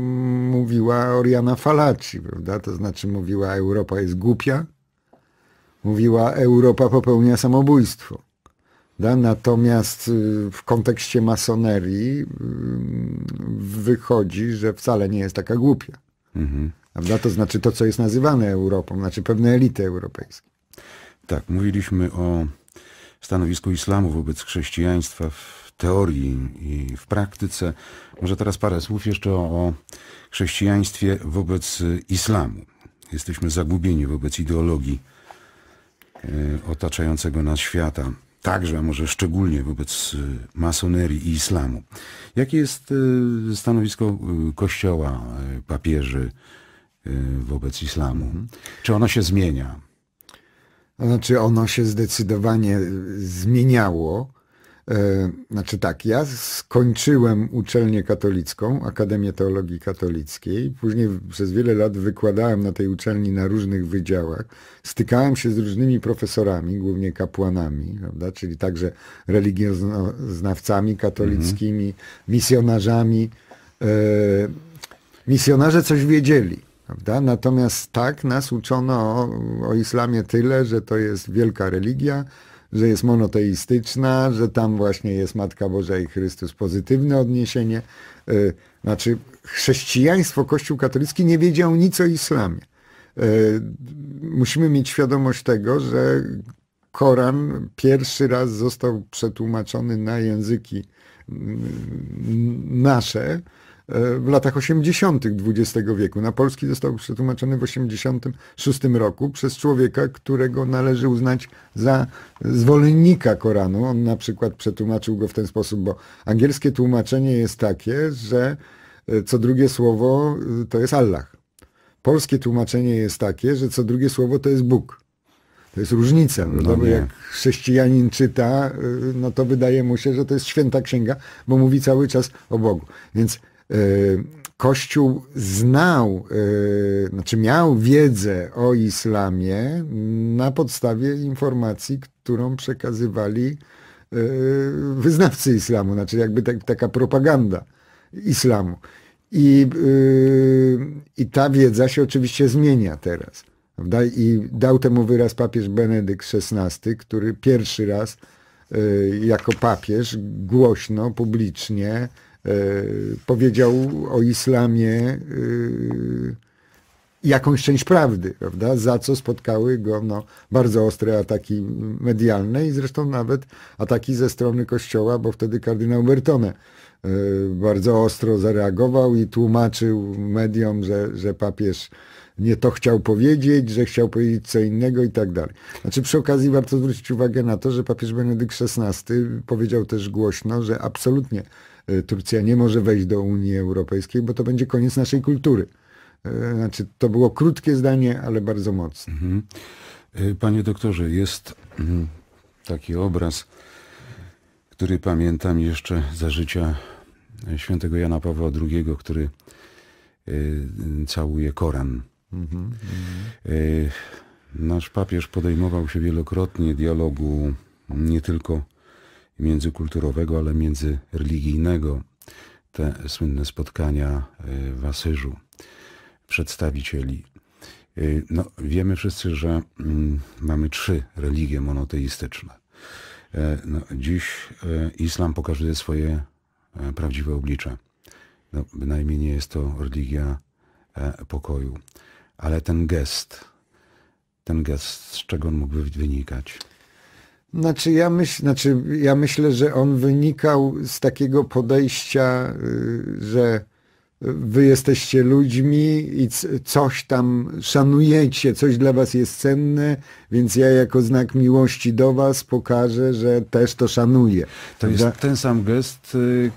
mówiła Oriana Falaci, prawda? To znaczy mówiła Europa jest głupia, mówiła Europa popełnia samobójstwo. Da? Natomiast y, w kontekście masonerii y, wychodzi, że wcale nie jest taka głupia. Mhm. Prawda? To znaczy to, co jest nazywane Europą, znaczy pewne elity europejskie. Tak, mówiliśmy o stanowisku islamu wobec chrześcijaństwa w teorii i w praktyce. Może teraz parę słów jeszcze o chrześcijaństwie wobec islamu. Jesteśmy zagubieni wobec ideologii e, otaczającego nas świata, także, a może szczególnie wobec masonerii i islamu. Jakie jest e, stanowisko e, Kościoła, papieży wobec islamu? Czy ono się zmienia? Znaczy ono się zdecydowanie y, zmieniało. E, znaczy tak, ja skończyłem uczelnię katolicką, Akademię Teologii Katolickiej. Później przez wiele lat wykładałem na tej uczelni na różnych wydziałach. Stykałem się z różnymi profesorami, głównie kapłanami, prawda? czyli także religioznawcami katolickimi, mhm. misjonarzami. E, misjonarze coś wiedzieli. Prawda? Natomiast tak nas uczono o, o islamie tyle, że to jest wielka religia, że jest monoteistyczna, że tam właśnie jest Matka Boża i Chrystus, pozytywne odniesienie. E, znaczy, chrześcijaństwo, Kościół katolicki nie wiedział nic o islamie. E, musimy mieć świadomość tego, że Koran pierwszy raz został przetłumaczony na języki nasze, w latach 80. XX wieku. Na polski został przetłumaczony w 86 roku przez człowieka, którego należy uznać za zwolennika Koranu. On na przykład przetłumaczył go w ten sposób, bo angielskie tłumaczenie jest takie, że e, co drugie słowo e, to jest Allah. Polskie tłumaczenie jest takie, że co drugie słowo to jest Bóg. To jest różnica. No bo jak chrześcijanin czyta, e, no to wydaje mu się, że to jest święta księga, bo mówi cały czas o Bogu. Więc E, Kościół znał, e, znaczy miał wiedzę o islamie na podstawie informacji, którą przekazywali e, wyznawcy islamu, znaczy jakby taka propaganda islamu. I, I ta wiedza się oczywiście zmienia teraz. Prawda? I dał temu wyraz papież Benedykt XVI, który pierwszy raz jako papież głośno, publicznie E, powiedział o islamie e, jakąś część prawdy, prawda? Za co spotkały go no, bardzo ostre ataki medialne i zresztą nawet ataki ze strony kościoła, bo wtedy kardynał Bertone e, bardzo ostro zareagował i tłumaczył mediom, że, że papież nie to chciał powiedzieć, że chciał powiedzieć co innego i tak dalej. Znaczy przy okazji warto zwrócić uwagę na to, że papież Benedykt XVI powiedział też głośno, że absolutnie Y, Turcja nie może wejść do Unii Europejskiej, bo to będzie koniec naszej kultury. Y, znaczy, to było krótkie zdanie, ale bardzo mocne. Mhm. Y, panie doktorze, jest mm, taki obraz, który pamiętam jeszcze za życia świętego Jana Pawła II, który całuje Koran. Mhm, mhm. Nasz papież podejmował się wielokrotnie dialogu nie tylko międzykulturowego, ale międzyreligijnego, te słynne spotkania e, w Asyżu przedstawicieli. E, no, wiemy wszyscy, że mm, mamy trzy religie monoteistyczne. E, no, dziś islam pokazuje swoje prawdziwe oblicze. No, bynajmniej nie jest to religia pokoju. Ale ten gest, ten gest, z czego on mógłby wynikać? Znaczy ja, myśl, znaczy, ja myślę, że on wynikał z takiego podejścia, y, że wy jesteście ludźmi i coś tam szanujecie, coś dla was jest cenne, więc ja jako znak miłości do was pokażę, że też to szanuję. To jest ten sam gest, y,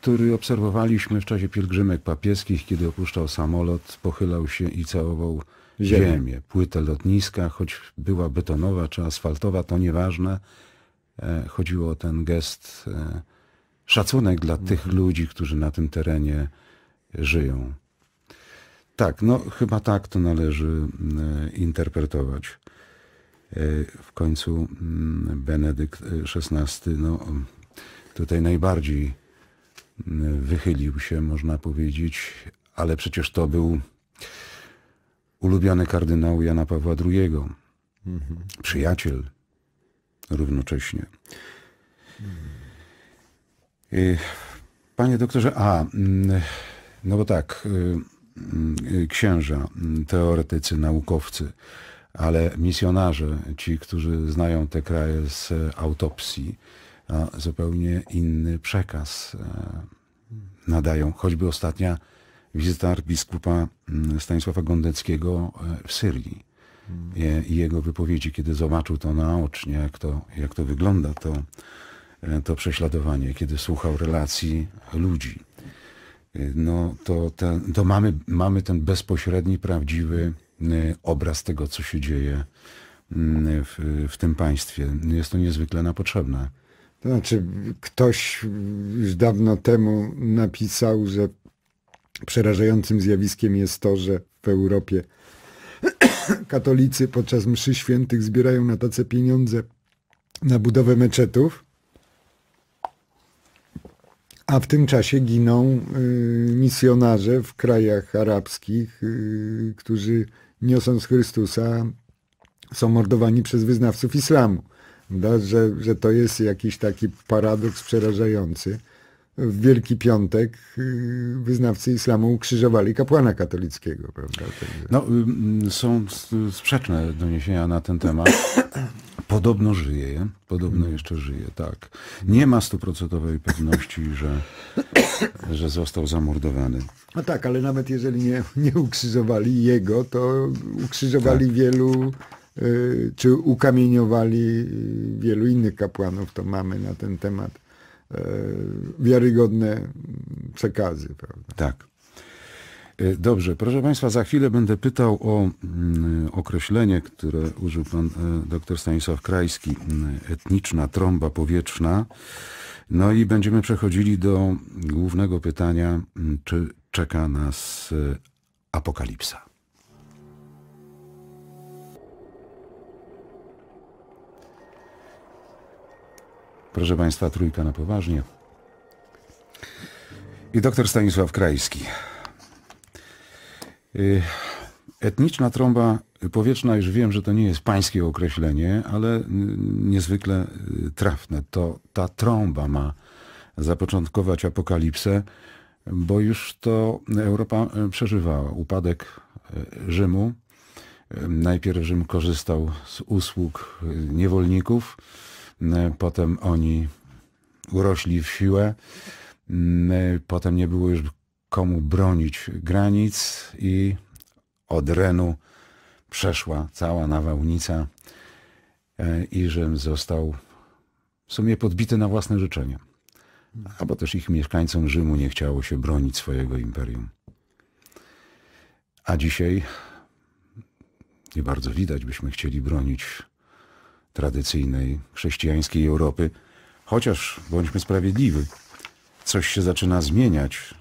który obserwowaliśmy w czasie pielgrzymek papieskich, kiedy opuszczał samolot, pochylał się i całował ziemię. ziemię, płytę lotniska, choć była betonowa czy asfaltowa, to nieważne. E, chodziło o ten gest, e, szacunek dla mhm. tych ludzi, którzy na tym terenie żyją. Tak, no chyba tak to należy e, interpretować. W końcu Benedykt XVI no, tutaj najbardziej wychylił się, można powiedzieć, ale przecież to był ulubiony kardynał Jana Pawła II, mhm. przyjaciel równocześnie. Y, panie doktorze, a, mm, no bo tak, y, y, księża, mm, teoretycy, naukowcy, ale misjonarze, ci, którzy znają te kraje z autopsji, zupełnie inny przekaz e, nadają. Choćby ostatnia wizyta arbiskupa mm, Stanisława Gondeckiego e, w Syrii mm. e, i jego wypowiedzi, kiedy zobaczył to naocznie, jak to, jak to wygląda, to, e, to prześladowanie, kiedy słuchał relacji ludzi. No to, ten, to mamy, mamy ten bezpośredni, prawdziwy obraz tego, co się dzieje mm, w, w tym państwie. Jest to niezwykle na potrzebne. To znaczy, ktoś już dawno temu napisał, że Przerażającym zjawiskiem jest to, że w Europie [COUGHS] katolicy podczas mszy świętych zbierają na tace pieniądze na budowę meczetów, a w tym czasie giną y, misjonarze w krajach arabskich, y, którzy niosąc Chrystusa są mordowani przez wyznawców islamu. Da, że, że to jest jakiś taki paradoks przerażający w Wielki Piątek y, wyznawcy islamu ukrzyżowali kapłana katolickiego. Prawda? No, y, mm, są sprzeczne doniesienia na ten temat. [CLEARS THROAT] Podobno żyje, podobno mm. jeszcze żyje, tak. Nie ma stuprocentowej pewności, że, [COUGHS] że został zamordowany. No tak, ale nawet jeżeli nie, nie ukrzyżowali jego, to ukrzyżowali tak. wielu y, czy ukamieniowali wielu innych kapłanów, to mamy na ten temat E, wiarygodne przekazy. Prawda? Tak. E, dobrze, proszę Państwa, za chwilę będę pytał o mm, określenie, które użył Pan e, dr Stanisław Krajski, mm, etniczna trąba powietrzna. No i będziemy przechodzili do głównego pytania, mm, czy czeka nas apokalipsa. Proszę Państwa, trójka na poważnie. I doktor Stanisław Krajski. Y, etniczna trąba powietrzna, już wiem, że to nie jest pańskie określenie, ale niezwykle y, trafne. To ta trąba ma zapoczątkować apokalipsę, bo już to Europa y, przeżywała upadek Rzymu. Najpierw Rzym korzystał z usług niewolników, Mm, e, potem oni urośli w siłę. Mm, e, potem nie było już komu bronić granic i od Renu przeszła cała nawałnica e, i Rzym został w sumie podbity na własne życzenie. Albo też ich mieszkańcom Rzymu nie chciało się bronić swojego imperium. A dzisiaj nie bardzo widać, byśmy chcieli bronić tradycyjnej chrześcijańskiej Europy. Chociaż, bądźmy sprawiedliwi, coś się zaczyna zmieniać.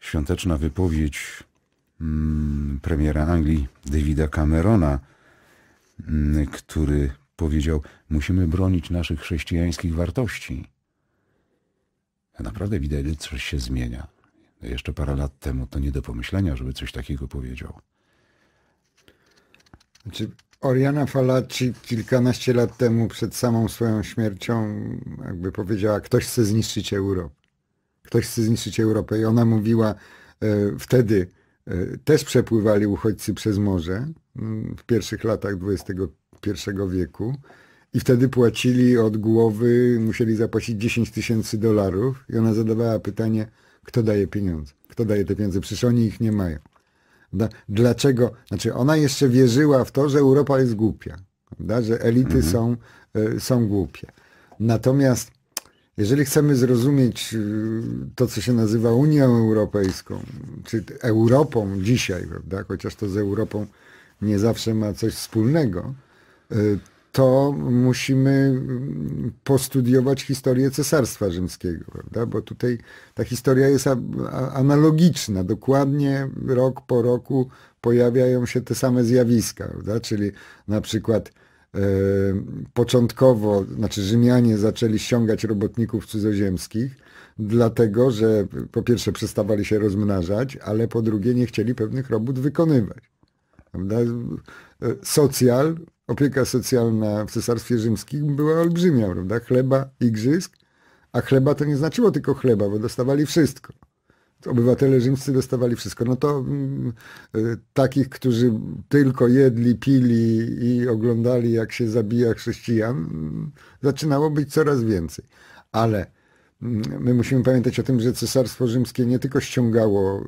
Świąteczna wypowiedź mm, premiera Anglii Davida Camerona, mm, który powiedział, musimy bronić naszych chrześcijańskich wartości. naprawdę widać, że coś się zmienia. Jeszcze parę lat temu to nie do pomyślenia, żeby coś takiego powiedział. Znaczy, Oriana Falaci kilkanaście lat temu przed samą swoją śmiercią jakby powiedziała, ktoś chce zniszczyć Europę. Ktoś chce zniszczyć Europę. I ona mówiła e, wtedy, e, też przepływali uchodźcy przez morze mm, w pierwszych latach XXI wieku. I wtedy płacili od głowy, musieli zapłacić 10 tysięcy dolarów. I ona zadawała pytanie, kto daje pieniądze? Kto daje te pieniądze? Przecież oni ich nie mają. Dlaczego? Znaczy ona jeszcze wierzyła w to, że Europa jest głupia, prawda? że elity mhm. są, e, są głupie. Natomiast jeżeli chcemy zrozumieć e, to, co się nazywa Unią Europejską, czy Europą dzisiaj, prawda? chociaż to z Europą nie zawsze ma coś wspólnego, e, to musimy mm, postudiować historię Cesarstwa Rzymskiego, prawda? bo tutaj ta historia jest analogiczna, dokładnie rok po roku pojawiają się te same zjawiska, prawda? czyli na przykład e, początkowo, znaczy Rzymianie zaczęli ściągać robotników cudzoziemskich, dlatego że po pierwsze przestawali się rozmnażać, ale po drugie nie chcieli pewnych robót wykonywać. Prawda? E, Socjal opieka socjalna w Cesarstwie Rzymskim była olbrzymia, prawda? Chleba, igrzysk, a chleba to nie znaczyło tylko chleba, bo dostawali wszystko. Obywatele rzymscy dostawali wszystko. No to mm, y, takich, którzy tylko jedli, pili i oglądali, jak się zabija chrześcijan, zaczynało być coraz więcej. Ale Mm, my musimy pamiętać o tym, że Cesarstwo Rzymskie nie tylko ściągało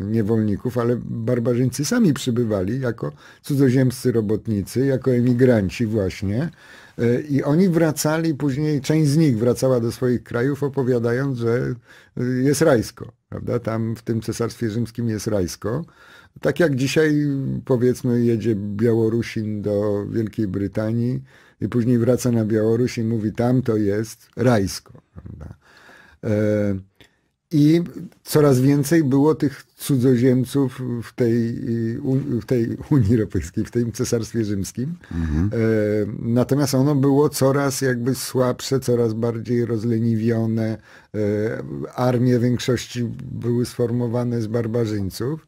y, niewolników, ale barbarzyńcy sami przybywali jako cudzoziemscy robotnicy, jako emigranci właśnie. Y, I oni wracali później, część z nich wracała do swoich krajów opowiadając, że y, jest rajsko, prawda? Tam w tym Cesarstwie Rzymskim jest rajsko. Tak jak dzisiaj powiedzmy jedzie Białorusin do Wielkiej Brytanii i później wraca na Białoruś i mówi tam to jest rajsko, prawda? E, I coraz więcej było tych cudzoziemców w tej, w tej Unii Europejskiej, w tym Cesarstwie Rzymskim. Mhm. E, natomiast ono było coraz jakby słabsze, coraz bardziej rozleniwione. E, armie w większości były sformowane z barbarzyńców.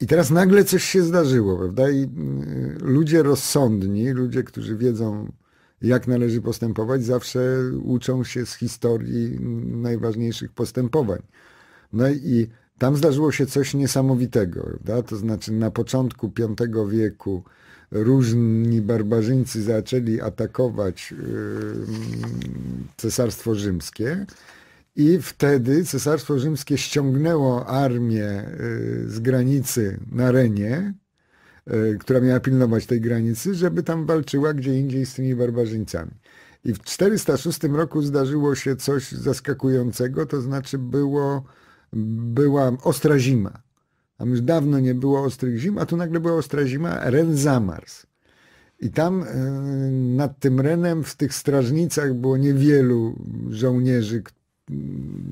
I teraz nagle coś się zdarzyło, prawda? I y, ludzie rozsądni, ludzie, którzy wiedzą, jak należy postępować, zawsze uczą się z historii najważniejszych postępowań. No i tam zdarzyło się coś niesamowitego, prawda? to znaczy na początku V wieku różni barbarzyńcy zaczęli atakować yy, Cesarstwo Rzymskie i wtedy Cesarstwo Rzymskie ściągnęło armię yy, z granicy na Renie, E, która miała pilnować tej granicy, żeby tam walczyła gdzie indziej z tymi barbarzyńcami. I w 406 roku zdarzyło się coś zaskakującego, to znaczy było, była ostra zima. Tam już dawno nie było ostrych zim, a tu nagle była ostra zima, Ren zamars. I tam e, nad tym Renem w tych strażnicach było niewielu żołnierzy,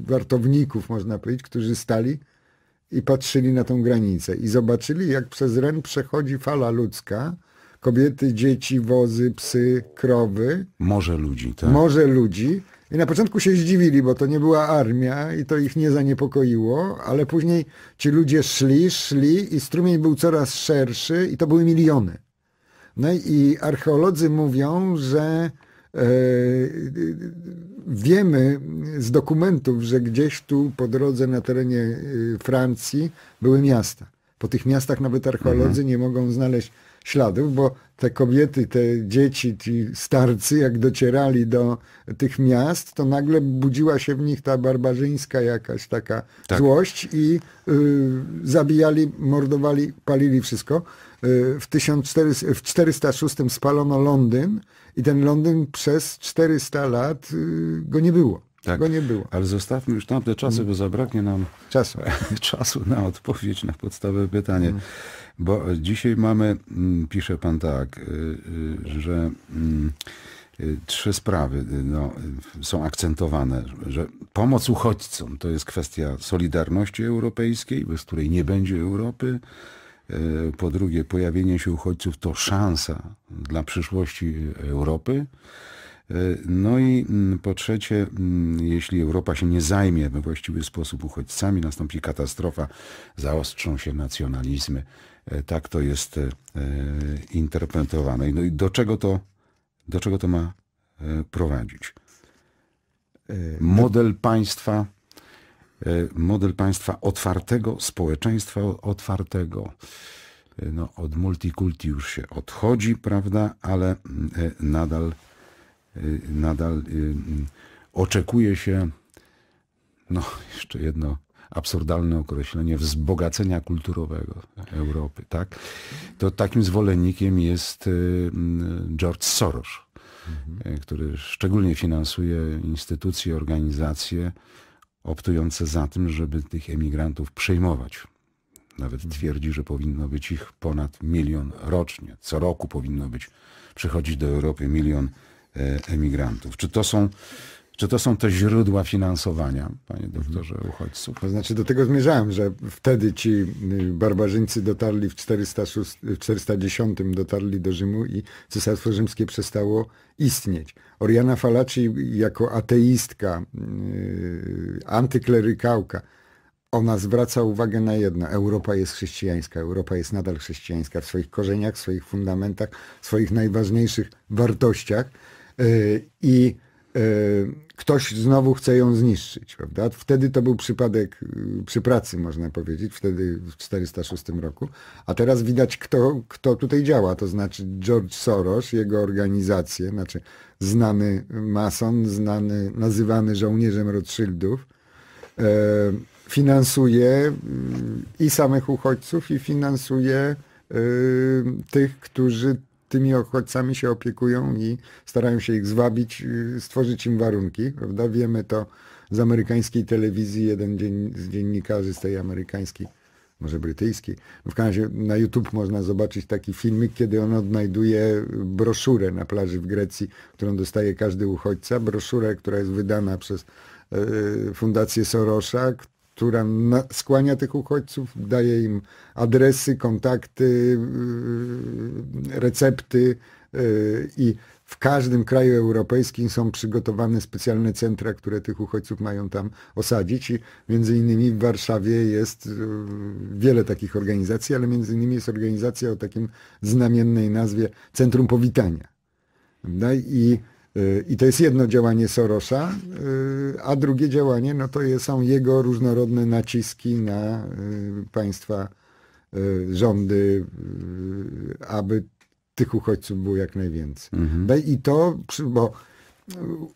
wartowników, można powiedzieć, którzy stali i patrzyli na tą granicę i zobaczyli, jak przez Ren przechodzi fala ludzka, kobiety, dzieci, wozy, psy, krowy. Morze ludzi, tak. Morze ludzi. I na początku się zdziwili, bo to nie była armia i to ich nie zaniepokoiło, ale później ci ludzie szli, szli i strumień był coraz szerszy i to były miliony. No i archeolodzy mówią, że E, wiemy z dokumentów, że gdzieś tu po drodze na terenie e, Francji były miasta. Po tych miastach nawet archeolodzy mhm. nie mogą znaleźć śladów, bo te kobiety, te dzieci, ci starcy, jak docierali do tych miast, to nagle budziła się w nich ta barbarzyńska jakaś taka tak. złość i y, zabijali, mordowali, palili wszystko. Y, w, 1400, w 406 spalono Londyn i ten Londyn przez 400 lat y, go nie było. Tak, go nie było. Ale zostawmy już tamte czasy, bo zabraknie nam czasu. [LAUGHS] czasu na odpowiedź na podstawowe pytanie. Bo dzisiaj mamy, mm, pisze pan tak, y, y, że mm, trzy sprawy no, są akcentowane, że pomoc uchodźcom to jest kwestia solidarności europejskiej, bez której nie będzie Europy, E, po drugie, pojawienie się uchodźców to szansa dla przyszłości Europy. E, no i mm, po trzecie, mm, jeśli Europa się nie zajmie we właściwy sposób uchodźcami, nastąpi katastrofa, zaostrzą się nacjonalizmy. E, tak to jest interpretowane. No i do czego to, do czego to ma prowadzić? Model państwa E, model państwa otwartego, społeczeństwa otwartego. E, no, od multikulti już się odchodzi, prawda, ale e, nadal, nadal mm, oczekuje się, no [LAUGHS] jeszcze jedno absurdalne określenie, wzbogacenia kulturowego Europy, tak? To takim zwolennikiem jest mm, George Soros, mhm. który szczególnie finansuje instytucje, organizacje, optujące za tym, żeby tych emigrantów przejmować. Nawet mhm. twierdzi, że powinno być ich ponad milion rocznie. Co roku powinno być przychodzić do Europy milion e, emigrantów. Czy to są czy to są te źródła finansowania, panie doktorze, mhm. uchodźców? To znaczy do tego zmierzałem, że wtedy ci y, barbarzyńcy dotarli w, 406, w 410 dotarli do Rzymu i Cesarstwo Rzymskie przestało istnieć. Oriana Falaci jako ateistka, y, antyklerykałka, ona zwraca uwagę na jedno. Europa jest chrześcijańska, Europa jest nadal chrześcijańska w swoich korzeniach, w swoich fundamentach, w swoich najważniejszych wartościach. Y, I E, ktoś znowu chce ją zniszczyć, prawda? Wtedy to był przypadek y, przy pracy, można powiedzieć, wtedy w 406 roku. A teraz widać, kto, kto tutaj działa, to znaczy George Soros, jego organizacje, znaczy znany mason, znany, nazywany żołnierzem Rothschildów, e, finansuje y, i samych uchodźców, i finansuje y, tych, którzy tymi uchodźcami się opiekują i starają się ich zwabić, y, stworzyć im warunki, prawda? Wiemy to z amerykańskiej telewizji, jeden z dziennikarzy z tej amerykańskiej, może brytyjskiej. w każdym razie na YouTube można zobaczyć taki filmik, kiedy on odnajduje broszurę na plaży w Grecji, którą dostaje każdy uchodźca, broszurę, która jest wydana przez e, Fundację Sorosza, która skłania tych uchodźców, daje im adresy, kontakty, y, recepty y, i w każdym kraju europejskim są przygotowane specjalne centra, które tych uchodźców mają tam osadzić i między innymi w Warszawie jest y, wiele takich organizacji, ale między innymi jest organizacja o takim znamiennej nazwie Centrum Powitania. I i to jest jedno działanie Soros'a y, a drugie działanie no to są jego różnorodne naciski na y, państwa, y, rządy, aby tych uchodźców było jak najwięcej. Mhm. No I to, bo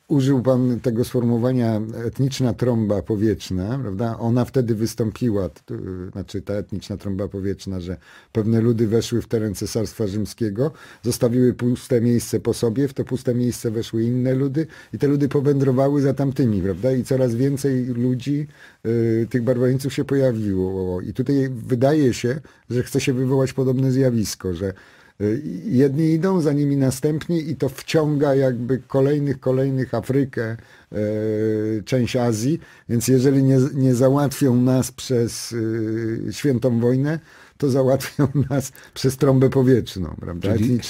Użył pan tego sformułowania etniczna trąba powietrzna, prawda? Ona wtedy wystąpiła, to, znaczy ta etniczna trąba powietrzna, że pewne ludy weszły w teren Cesarstwa Rzymskiego, zostawiły puste miejsce po sobie, w to puste miejsce weszły inne ludy i te ludy powędrowały za tamtymi, prawda? I coraz więcej ludzi, y, tych barbarzyńców się pojawiło. I tutaj wydaje się, że chce się wywołać podobne zjawisko, że Y, jedni idą, za nimi następni i to wciąga jakby kolejnych, kolejnych Afrykę, y, część Azji, więc jeżeli nie, nie załatwią nas przez y, świętą wojnę, to załatwią [LAUGHS] nas przez trąbę powietrzną, prawda? Czyli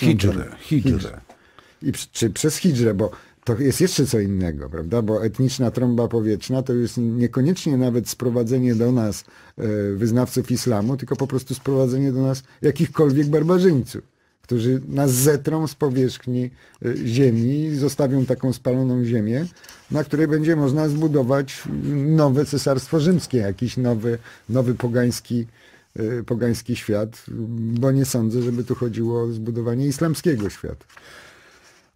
tak. I, czy przez hijrę, bo to jest jeszcze co innego, prawda? Bo etniczna trąba powietrzna to jest niekoniecznie nawet sprowadzenie do nas wyznawców islamu, tylko po prostu sprowadzenie do nas jakichkolwiek barbarzyńców którzy nas zetrą z powierzchni e, ziemi, zostawią taką spaloną ziemię, na której będzie można zbudować nowe cesarstwo rzymskie, jakiś nowy, nowy pogański, e, pogański świat, bo nie sądzę, żeby tu chodziło o zbudowanie islamskiego świata.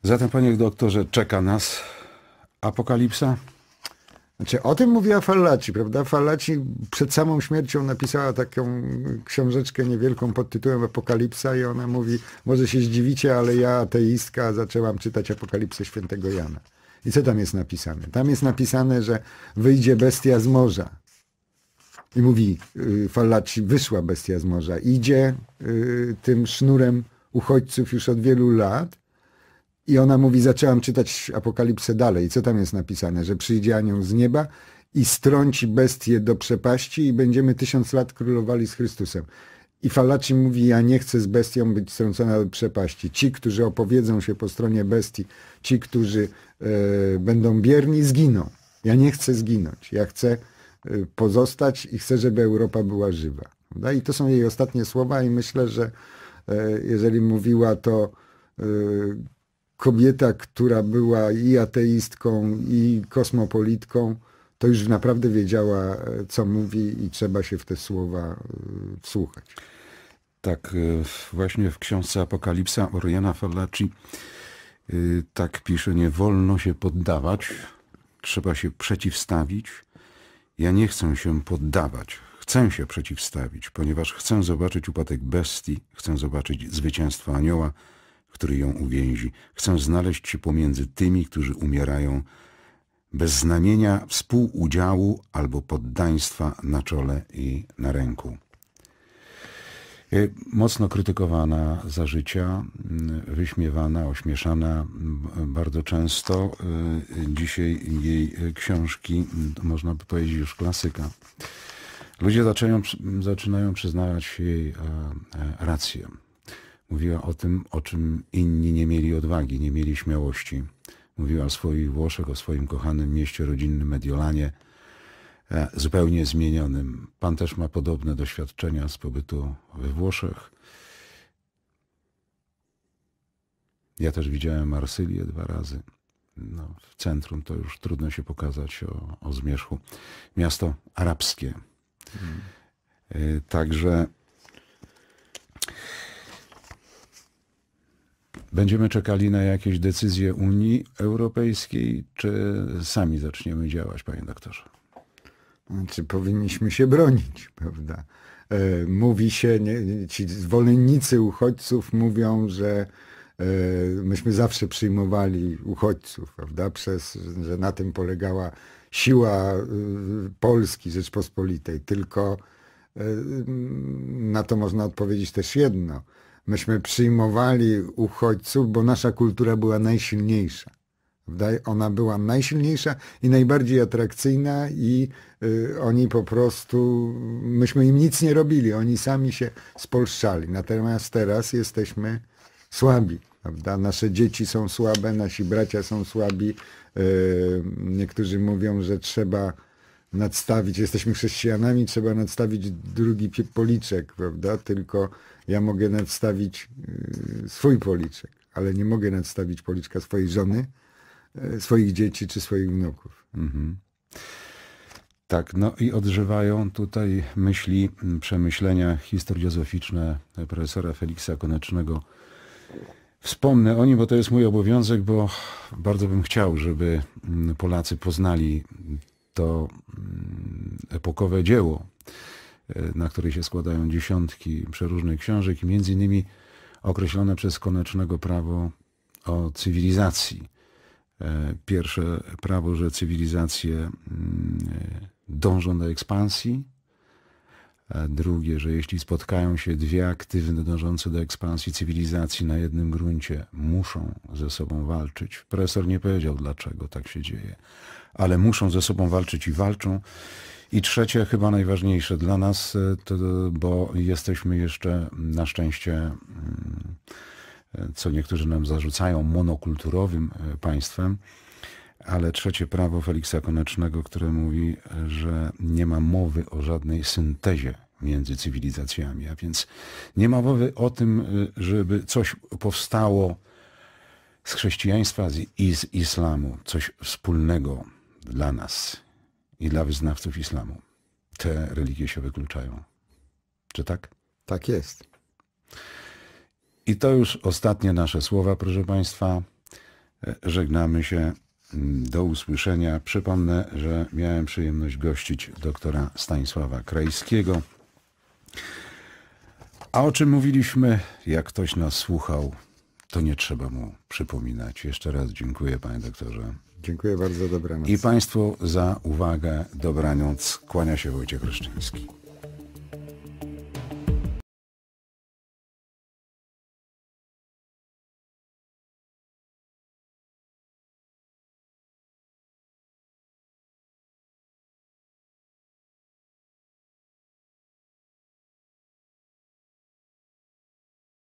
Zatem, panie doktorze, czeka nas apokalipsa. Znaczy, o tym mówiła Fallaci, prawda? Fallaci przed samą śmiercią napisała taką książeczkę niewielką pod tytułem Apokalipsa i ona mówi, może się zdziwicie, ale ja, ateistka, zaczęłam czytać Apokalipsę świętego Jana. I co tam jest napisane? Tam jest napisane, że wyjdzie bestia z morza. I mówi yy, Fallaci, wyszła bestia z morza. Idzie y, tym sznurem uchodźców już od wielu lat i ona mówi, zaczęłam czytać Apokalipsę dalej. Co tam jest napisane? Że przyjdzie anioł z nieba i strąci bestię do przepaści i będziemy tysiąc lat królowali z Chrystusem. I Falaci mówi, ja nie chcę z bestią być strącona do przepaści. Ci, którzy opowiedzą się po stronie bestii, ci, którzy e, będą bierni, zginą. Ja nie chcę zginąć. Ja chcę e, pozostać i chcę, żeby Europa była żywa. Prawda? I to są jej ostatnie słowa i myślę, że e, jeżeli mówiła to kobieta, która była i ateistką, i kosmopolitką, to już naprawdę wiedziała, e, co mówi i trzeba się w te słowa e, wsłuchać. Tak, e, właśnie w książce Apokalipsa Oriana Fallaci tak pisze, nie wolno się poddawać, trzeba się przeciwstawić. Ja nie chcę się poddawać, chcę się przeciwstawić, ponieważ chcę zobaczyć upadek bestii, chcę zobaczyć zwycięstwo anioła, który ją uwięzi. Chcę znaleźć się pomiędzy tymi, którzy umierają bez znamienia współudziału albo poddaństwa na czole i na ręku. Y, mocno krytykowana za życia, y, wyśmiewana, ośmieszana bardzo często. Y, dzisiaj jej książki, można by powiedzieć, już klasyka. Ludzie zaczynają, zaczynają przyznawać jej rację. Mówiła o tym, o czym inni nie mieli odwagi, nie mieli śmiałości. Mówiła o swoich Włoszech, o swoim kochanym mieście rodzinnym Mediolanie, e, zupełnie zmienionym. Pan też ma podobne doświadczenia z pobytu we Włoszech. Ja też widziałem Marsylię dwa razy. No, w centrum to już trudno się pokazać o, o zmierzchu. Miasto arabskie. Hmm. Także Będziemy czekali na jakieś decyzje Unii Europejskiej, czy sami zaczniemy działać, panie doktorze? Czy znaczy, powinniśmy się bronić, prawda? E, mówi się, nie, ci zwolennicy uchodźców mówią, że e, myśmy zawsze przyjmowali uchodźców, prawda? Przez, że na tym polegała siła e, Polski, Rzeczpospolitej. Tylko na to można odpowiedzieć też jedno – Myśmy przyjmowali uchodźców, bo nasza kultura była najsilniejsza. Ona była najsilniejsza i najbardziej atrakcyjna i y, oni po prostu, myśmy im nic nie robili, oni sami się spolszczali. Natomiast teraz jesteśmy słabi, prawda? Nasze dzieci są słabe, nasi bracia są słabi. Y, niektórzy mówią, że trzeba nadstawić, jesteśmy chrześcijanami, trzeba nadstawić drugi policzek, prawda? Tylko ja mogę nadstawić y, swój policzek, ale nie mogę nadstawić policzka swojej żony, y, swoich dzieci czy swoich wnuków. Mhm. Tak, no i odżywają tutaj myśli, mm, przemyślenia historiozoficzne profesora Feliksa Konecznego. Wspomnę o nim, bo to jest mój obowiązek, bo bardzo bym chciał, żeby mm, Polacy poznali to mm, epokowe dzieło. E, na której się składają dziesiątki przeróżnych książek, między innymi określone przez konecznego prawo o cywilizacji. E, pierwsze prawo, że cywilizacje mm, e, dążą do ekspansji. Drugie, że jeśli spotkają się dwie aktywne dążące do ekspansji cywilizacji na jednym gruncie, muszą ze sobą walczyć. Profesor nie powiedział, dlaczego tak się dzieje, ale muszą ze sobą walczyć i walczą. I trzecie, chyba najważniejsze dla nas, e, to, bo jesteśmy jeszcze mm, na szczęście, mm, e, co niektórzy nam zarzucają, monokulturowym e, państwem, ale trzecie prawo Feliksa Konecznego, które mówi, że nie ma mowy o żadnej syntezie między cywilizacjami, a więc nie ma mowy o tym, żeby coś powstało z chrześcijaństwa i z islamu, coś wspólnego dla nas i dla wyznawców islamu. Te religie się wykluczają. Czy tak? Tak jest. I to już ostatnie nasze słowa, proszę Państwa. E, żegnamy się. Mm, do usłyszenia. Przypomnę, że miałem przyjemność gościć doktora Stanisława Krajskiego. A o czym mówiliśmy? Jak ktoś nas słuchał, to nie trzeba mu przypominać. Jeszcze raz dziękuję, panie doktorze. Dziękuję bardzo, dobranoc. I Państwu za uwagę. Dobranoc. Kłania się Wojciech Ryszczyński.